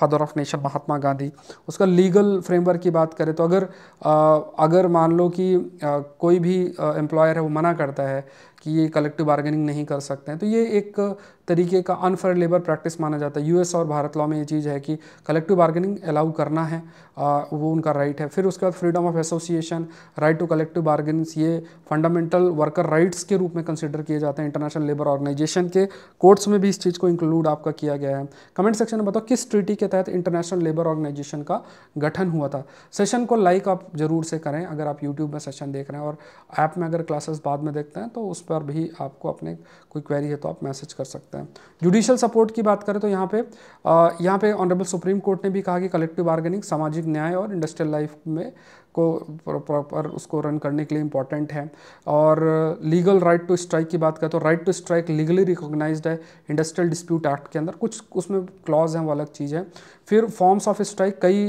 father of nation Mahatma Gandhi उसका लीगल फ्रेमवर्क की बात करें तो अगर आ, अगर मान लो कि आ, कोई भी एम्प्लॉयर है वो मना करता है कि ये कलेक्टिव बार्गेनिंग नहीं कर सकते हैं तो ये एक तरीके का अनफेयर लेबर प्रैक्टिस माना जाता है यूएस और भारत लॉ में ये चीज़ है कि कलेक्टिव बार्गेनिंग अलाउ करना है आ, वो उनका राइट है फिर उसके बाद freedom of association right to collective bargaining ये फंडामेंटल वर्कर राइट्स के रूप में कंसिडर किए जाते हैं इंटरनेशनल लेबर ऑर्गेनाइजेशन के कोर्ट्स में भी इस चीज़ को इंक्लूड आपका किया गया है कमेंट सेक्शन में बताओ किस ट्रीटी के तहत इंटरनेशनल लेबर ऑर्गेनाइजेशन का गठन हुआ था सेशन को लाइक आप जरूर से करें अगर आप यूट्यूब में सेशन देख रहे हैं और ऐप में अगर क्लासेस बाद में देखते हैं तो उस पर पर भी आपको अपने कोई क्वेरी है तो आप मैसेज कर सकते हैं जुडिशल सपोर्ट की बात करें तो यहाँ पे यहाँ पे ऑनरेबल सुप्रीम कोर्ट ने भी कहा कि कलेक्टिव बार्गेनिंग सामाजिक न्याय और इंडस्ट्रियल लाइफ में को प्रॉपर उसको रन करने के लिए इंपॉर्टेंट है और लीगल राइट टू स्ट्राइक की बात करें तो right to strike legally recognise है इंडस्ट्रियल डिस्प्यूट एक्ट के अंदर कुछ उसमें क्लॉज हैं वो अलग चीज़ है फिर फॉर्म्स ऑफ स्ट्राइक कई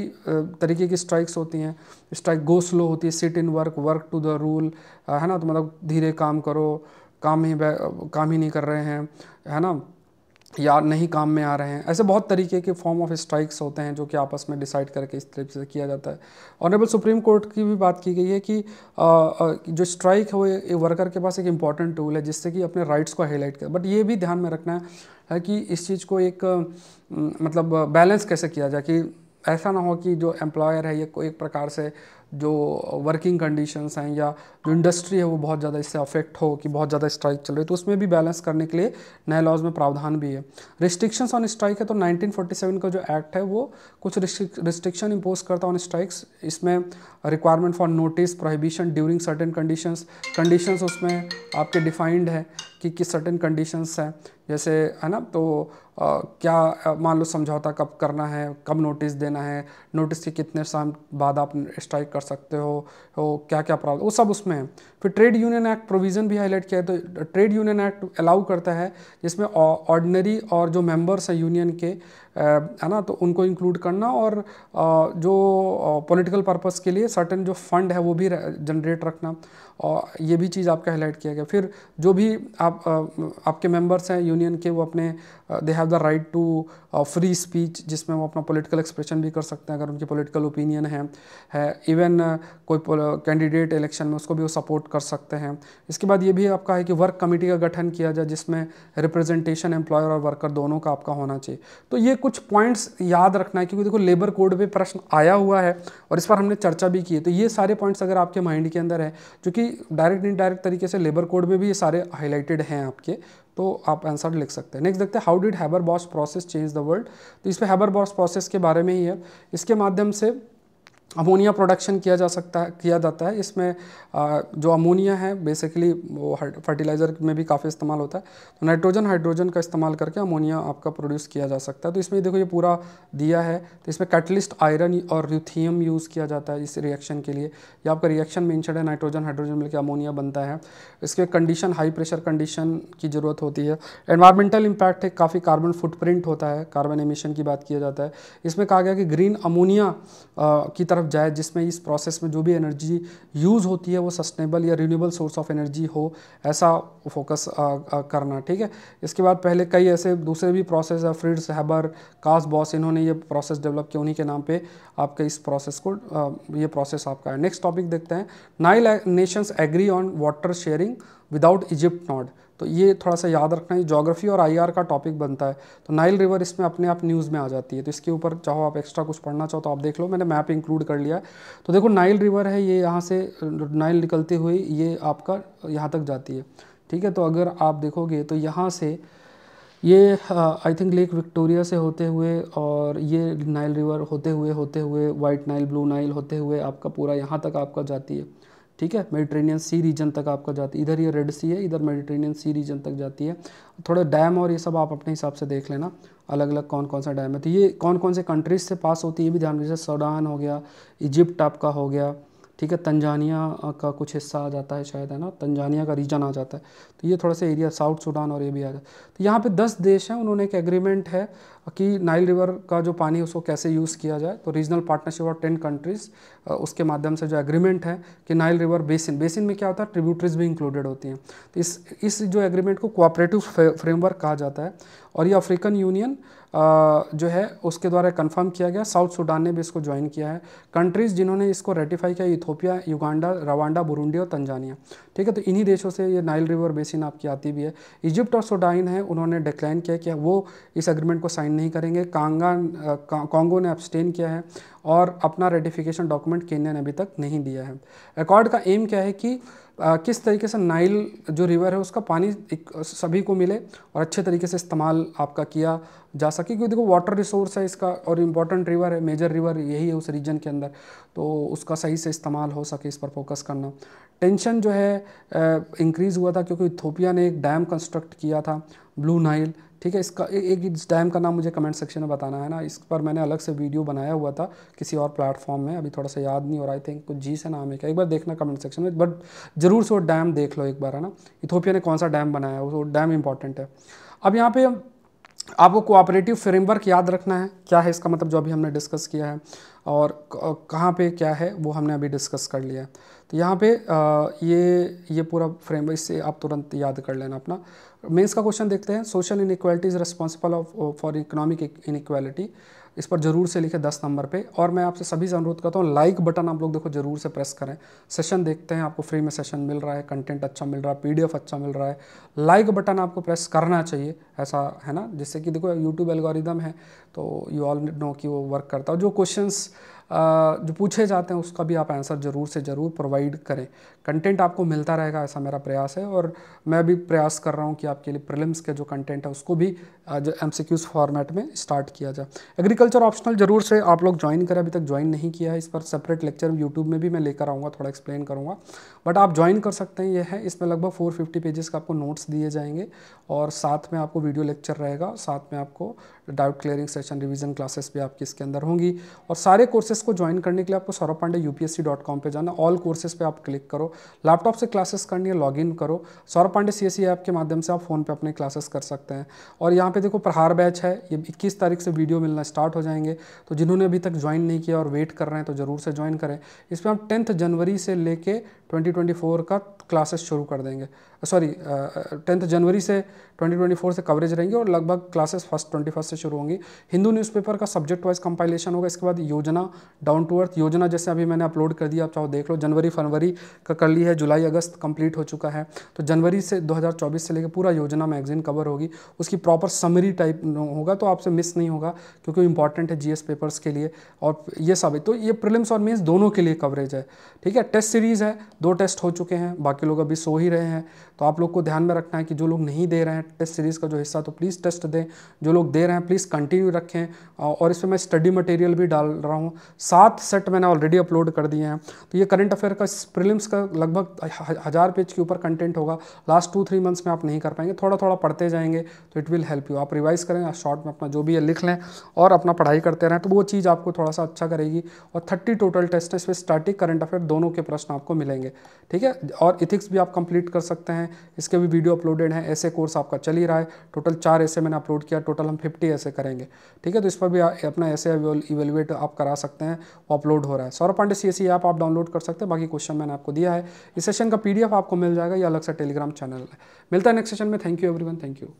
तरीके की स्ट्राइक्स होती हैं स्ट्राइक गो स्लो होती है sit in work work to the rule है ना तो मतलब धीरे काम करो काम ही काम ही नहीं कर रहे हैं है ना या नहीं काम में आ रहे हैं ऐसे बहुत तरीके के फॉर्म ऑफ स्ट्राइक्स होते हैं जो कि आपस में डिसाइड करके इस तरीके से किया जाता है ऑनरेबल सुप्रीम कोर्ट की भी बात की गई है कि जो स्ट्राइक है वो वर्कर के पास एक इम्पॉर्टेंट टूल है जिससे कि अपने राइट्स को हाईलाइट कर बट ये भी ध्यान में रखना है कि इस चीज़ को एक मतलब बैलेंस कैसे किया जाए कि ऐसा ना हो कि जो एम्प्लॉयर है ये कोई एक प्रकार से जो वर्किंग कंडीशंस हैं या जो इंडस्ट्री है वो बहुत ज़्यादा इससे अफेक्ट हो कि बहुत ज़्यादा स्ट्राइक चल रही है तो उसमें भी बैलेंस करने के लिए नए लॉज में प्रावधान भी है रिस्ट्रिक्शंस ऑन स्ट्राइक है तो 1947 का जो एक्ट है वो कुछ रिस्ट्रिक्शन इम्पोज करता ऑन स्ट्राइक्स इसमें requirement for notice prohibition during certain conditions conditions उसमें आपके डिफाइंड है कि किस सर्टन कंडीशंस हैं जैसे है ना तो आ, क्या मान लो समझौता कब करना है कब नोटिस देना है नोटिस के कितने साल बाद आप स्ट्राइक कर सकते हो हो क्या क्या प्रॉब्लम वो सब उसमें है फिर ट्रेड यूनियन एक्ट प्रोविज़न भी हाईलाइट किया है तो ट्रेड यूनियन एक्ट अलाउ करता है जिसमें ऑर्डनरी और जो मेंबर्स हैं यूनियन के है ना तो उनको इंक्लूड करना और जो पॉलिटिकल पर्पस के लिए सर्टन जो फंड है वो भी जनरेट रखना और ये भी चीज़ आपका हाईलाइट किया गया फिर जो भी आप आपके मेंबर्स हैं यूनियन के वो अपने they have the right to free speech जिसमें वो अपना पॉलिटिकल एक्सप्रेशन भी कर सकते हैं अगर उनकी पॉलिटिकल ओपिनियन है है इवन uh, कोई कैंडिडेट इलेक्शन uh, में उसको भी वो सपोर्ट कर सकते हैं इसके बाद ये भी आपका है कि वर्क कमेटी का गठन किया जाए जिसमें रिप्रेजेंटेशन एम्प्लॉयर और वर्कर दोनों का आपका होना चाहिए तो ये कुछ पॉइंट्स याद रखना है क्योंकि देखो लेबर कोड पर प्रश्न आया हुआ है और इस पर हमने चर्चा भी की है तो ये सारे पॉइंट्स अगर आपके माइंड के अंदर है जो कि डायरेक्ट इनडायरेक्ट तरीके से लेबर कोड में भी ये सारे हाईलाइटेड हैं आपके तो आप आंसर लिख सकते हैं नेक्स्ट देखते हैं how did Haber Bosch process change the world तो इसमें हैबर बॉस प्रोसेस के बारे में ही है इसके माध्यम से अमोनिया प्रोडक्शन किया जा सकता है किया जाता है इसमें जो अमोनिया है बेसिकली वो फर्टिलाइज़र में भी काफ़ी इस्तेमाल होता है तो नाइट्रोजन हाइड्रोजन का इस्तेमाल करके अमोनिया आपका प्रोड्यूस किया जा सकता है तो इसमें देखो ये पूरा दिया है तो इसमें कैटलिस्ट आयरन और रिथियम यूज़ किया जाता है इस रिएक्शन के लिए या आपका रिएक्शन मेंशन है नाइट्रोजन हाइड्रोजन मिलकर अमोनिया बनता है इसके कंडीशन हाई प्रेशर कंडीशन की ज़रूरत होती है एनवायरमेंटल इम्पैक्ट है काफ़ी कार्बन फुटप्रिंट होता है कार्बन एमिशन की बात किया जाता है इसमें कहा गया कि ग्रीन अमोनिया की तरह तरफ जाए जिसमें इस प्रोसेस में जो भी एनर्जी यूज़ होती है वो सस्टेनेबल या रीन्यूबल सोर्स ऑफ एनर्जी हो ऐसा फोकस आ, आ, करना ठीक है इसके बाद पहले कई ऐसे दूसरे भी प्रोसेस है फ्रिड्स हैबर कास बॉस इन्होंने ये प्रोसेस डेवलप किया उन्हीं के नाम पे आपके इस प्रोसेस को आ, ये प्रोसेस आपका है नेक्स्ट टॉपिक देखते हैं Nile nations agree on water sharing without Egypt not तो ये थोड़ा सा याद रखना है जोग्राफी और आईआर का टॉपिक बनता है तो नाइल रिवर इसमें अपने आप न्यूज़ में आ जाती है तो इसके ऊपर चाहो आप एक्स्ट्रा कुछ पढ़ना चाहो तो आप देख लो मैंने मैप इंक्लूड कर लिया है तो देखो नाइल रिवर है ये यहाँ से नाइल निकलते हुए ये आपका यहाँ तक जाती है ठीक है तो अगर आप देखोगे तो यहाँ से ये आई थिंक लेक विक्टोरिया से होते हुए और ये नाइल रिवर होते हुए होते हुए वाइट नाइल ब्लू नाइल होते हुए आपका पूरा यहाँ तक आपका जाती है ठीक है मेडिटेरेनियन सी रीजन तक आपका जाती है इधर ये रेड सी है इधर मेडिटेरेनियन सी रीजन तक जाती है थोड़े डैम और ये सब आप अपने हिसाब से देख लेना अलग अलग कौन कौन सा डैम है तो ये कौन कौन से कंट्रीज से पास होती है ये भी ध्यान दीजिए सूडान हो गया इजिप्ट आपका हो गया ठीक है तंजानिया का कुछ हिस्सा आ जाता है शायद है ना तंजानिया का रीजन आ जाता है तो ये थोड़ा सा एरिया साउथ सूडान और ये भी आ जाता है तो यहाँ पे दस देश हैं उन्होंने एक एग्रीमेंट है कि नाइल रिवर का जो पानी उसको कैसे यूज़ किया जाए तो रीजनल पार्टनरशिप और टेन कंट्रीज़ उसके माध्यम से जो एग्रीमेंट है कि नाइल रिवर बेसिन बेसिन में क्या होता है ट्रिब्यूटरीज भी इंक्लूडेड होती हैं तो इस इस जो एग्रीमेंट को कोऑपरेटिव फ्रेमवर्क कहा जाता है और ये अफ्रीकन यूनियन जो है उसके द्वारा कन्फर्म किया गया साउथ सूडान ने भी इसको ज्वाइन किया है कंट्रीज़ जिन्होंने इसको रेटिफाई किया इथोपिया युगांडा रवांडा बुरुंडी और तंजानिया ठीक है तो इन्हीं देशों से ये नाइल रिवर बेसिन आपकी आती भी है इजिप्ट और सूडान है उन्होंने डिक्लाइन किया कि वो इस अग्रीमेंट को साइन नहीं करेंगे कांगा कांगो ने एब्सटेन किया है और अपना रेटिफिकेशन डॉक्यूमेंट केन्या ने अभी तक नहीं दिया है रिकॉर्ड का एम क्या है कि आ, किस तरीके से नाइल जो रिवर है उसका पानी एक, सभी को मिले और अच्छे तरीके से इस्तेमाल आपका किया जा सके क्योंकि देखो वाटर रिसोर्स है इसका और इम्पॉर्टेंट रिवर है मेजर रिवर यही है उस रीजन के अंदर तो उसका सही से इस्तेमाल हो सके इस पर फोकस करना टेंशन जो है इंक्रीज़ हुआ था क्योंकि इथोपिया ने एक डैम कंस्ट्रक्ट किया था ब्लू नाइल ठीक है इसका ए, एक इस डैम का नाम मुझे कमेंट सेक्शन में बताना है ना इस पर मैंने अलग से वीडियो बनाया हुआ था किसी और प्लेटफॉर्म में अभी थोड़ा सा याद नहीं हो रहा आई थिंक कुछ जी से नाम है क्या एक बार देखना कमेंट सेक्शन में बट ज़रूर से वो डैम देख लो एक बार है ना इथोपिया ने कौन सा डैम बनाया वो डैम इंपॉर्टेंट है अब यहाँ पे आपको कोऑपरेटिव फ्रेमवर्क याद रखना है क्या है इसका मतलब जो अभी हमने डिस्कस किया है और कहाँ पे क्या है वो हमने अभी डिस्कस कर लिया है तो यहाँ पे ये ये पूरा फ्रेमवर्क इससे आप तुरंत याद कर लेना अपना मेंस का क्वेश्चन देखते हैं social inequality is responsible for economic inequality इस पर जरूर से लिखे दस नंबर पे और मैं आपसे सभी से अनुरोध करता हूँ लाइक बटन आप लोग देखो जरूर से प्रेस करें सेशन देखते हैं आपको फ्री में सेशन मिल रहा है कंटेंट अच्छा मिल रहा है पीडीएफ अच्छा मिल रहा है लाइक बटन आपको प्रेस करना चाहिए ऐसा है ना जिससे कि देखो यूट्यूब एल्गोरिदम है तो यू ऑल नो कि वो वर्क करता है जो क्वेश्चन जो पूछे जाते हैं उसका भी आप आंसर ज़रूर से ज़रूर प्रोवाइड करें कंटेंट आपको मिलता रहेगा ऐसा मेरा प्रयास है और मैं भी प्रयास कर रहा हूँ कि आपके लिए प्रिलिम्स के जो कंटेंट है उसको भी जो एम फॉर्मेट में स्टार्ट किया जाए एग्रीकल्चर ऑप्शनल ज़रूर से आप लोग ज्वाइन करें अभी तक ज्वाइन नहीं किया है इस पर सेपरेट लेक्चर यूट्यूब में भी मैं लेकर आऊँगा थोड़ा एक्सप्लेन करूँगा बट आप ज्वाइन कर सकते हैं ये है इसमें लगभग फोर फिफ्टी पेजेस का आपको नोट्स दिए जाएंगे और साथ में आपको वीडियो लेक्चर रहेगा साथ में आपको doubt clearing session revision classes भी आपकी इसके अंदर होंगी और सारे कोर्सेज क्लासेस को ज्वाइन करने के लिए आपको Saurabh Pandey UPSC dot com पर जाना ऑल कोर्सेज पे आप क्लिक करो लैपटॉप से क्लासेस करनी है लॉगिन करो Saurabh Pandey C S app के माध्यम से आप फ़ोन पे अपने क्लासेस कर सकते हैं और यहाँ पे देखो प्रहार बैच है ये इक्कीस तारीख से वीडियो मिलना स्टार्ट हो जाएंगे तो जिन्होंने अभी तक ज्वाइन नहीं किया और वेट कर रहे हैं तो ज़रूर से ज्वाइन करें इसमें हम टेंथ जनवरी से लेके फोर का क्लासेस शुरू कर देंगे सॉरी टेंथ जनवरी से 2024 से कवरेज रहेंगे और लगभग क्लासेस फर्स्ट ट्वेंटी फर्स्ट से शुरू होंगी हिंदू न्यूज़पेपर का सब्जेक्ट वाइज कंपाइलेशन होगा इसके बाद योजना डाउन टू अर्थ योजना जैसे अभी मैंने अपलोड कर दिया आप चाहो देख लो जनवरी फरवरी का कर ली है जुलाई अगस्त कंप्लीट हो चुका है तो जनवरी से 2024 से लेकर पूरा योजना मैगजीन कवर होगी उसकी प्रॉपर समरी टाइप होगा तो आपसे मिस नहीं होगा क्योंकि इंपॉर्टेंट है जीएस पेपर्स के लिए और ये सब तो ये प्रिलिम्स और मेन्स दोनों के लिए कवरेज है ठीक है टेस्ट सीरीज़ है दो टेस्ट हो चुके हैं बाकी लोग अभी सो ही रहे हैं तो आप लोग को ध्यान में रखना है कि जो लोग नहीं दे रहे हैं टेस्ट सीरीज़ का जो हिस्सा तो प्लीज़ टेस्ट दें जो लोग दे रहे हैं प्लीज़ कंटिन्यू रखें और इसमें मैं स्टडी मटेरियल भी डाल रहा हूँ सात सेट मैंने ऑलरेडी अपलोड कर दिए हैं तो ये करंट अफेयर का प्रिलिम्स का लगभग हज़ार पेज के ऊपर कंटेंट होगा लास्ट टू थ्री मंथ्स में आप नहीं कर पाएंगे थोड़ा थोड़ा पढ़ते जाएंगे तो इट विल हेल्प यू आप रिवाइज करें शॉर्ट में अपना जो भी है लिख लें और अपना पढ़ाई करते रहें तो वो चीज़ आपको थोड़ा सा अच्छा करेगी और थर्टी टोटल टेस्ट है इसमें स्टार्टिंग करंट अफेयर दोनों के प्रश्न आपको मिलेंगे ठीक है और इथिक्स भी आप कंप्लीट कर सकते हैं इसके भी वीडियो अपलोडेड हैं ऐसे कोर्स आपका चल ही रहा है टोटल चार ऐसे मैंने अपलोड किया टोटल हम फिफ्टी ऐसे करेंगे ठीक है तो इस पर भी अपना ऐसे इवेलुएट आप करा सकते हैं सकते हैं वो अपलोड हो रहा है Saurabh Pandey C S app आप डाउनलोड कर सकते हैं बाकी क्वेश्चन मैंने आपको दिया है इस सेशन का पी आपको मिल जाएगा या अलग सा टेलीग्राम चैनल है मिलता है नेक्स्ट सेशन में thank you everyone thank you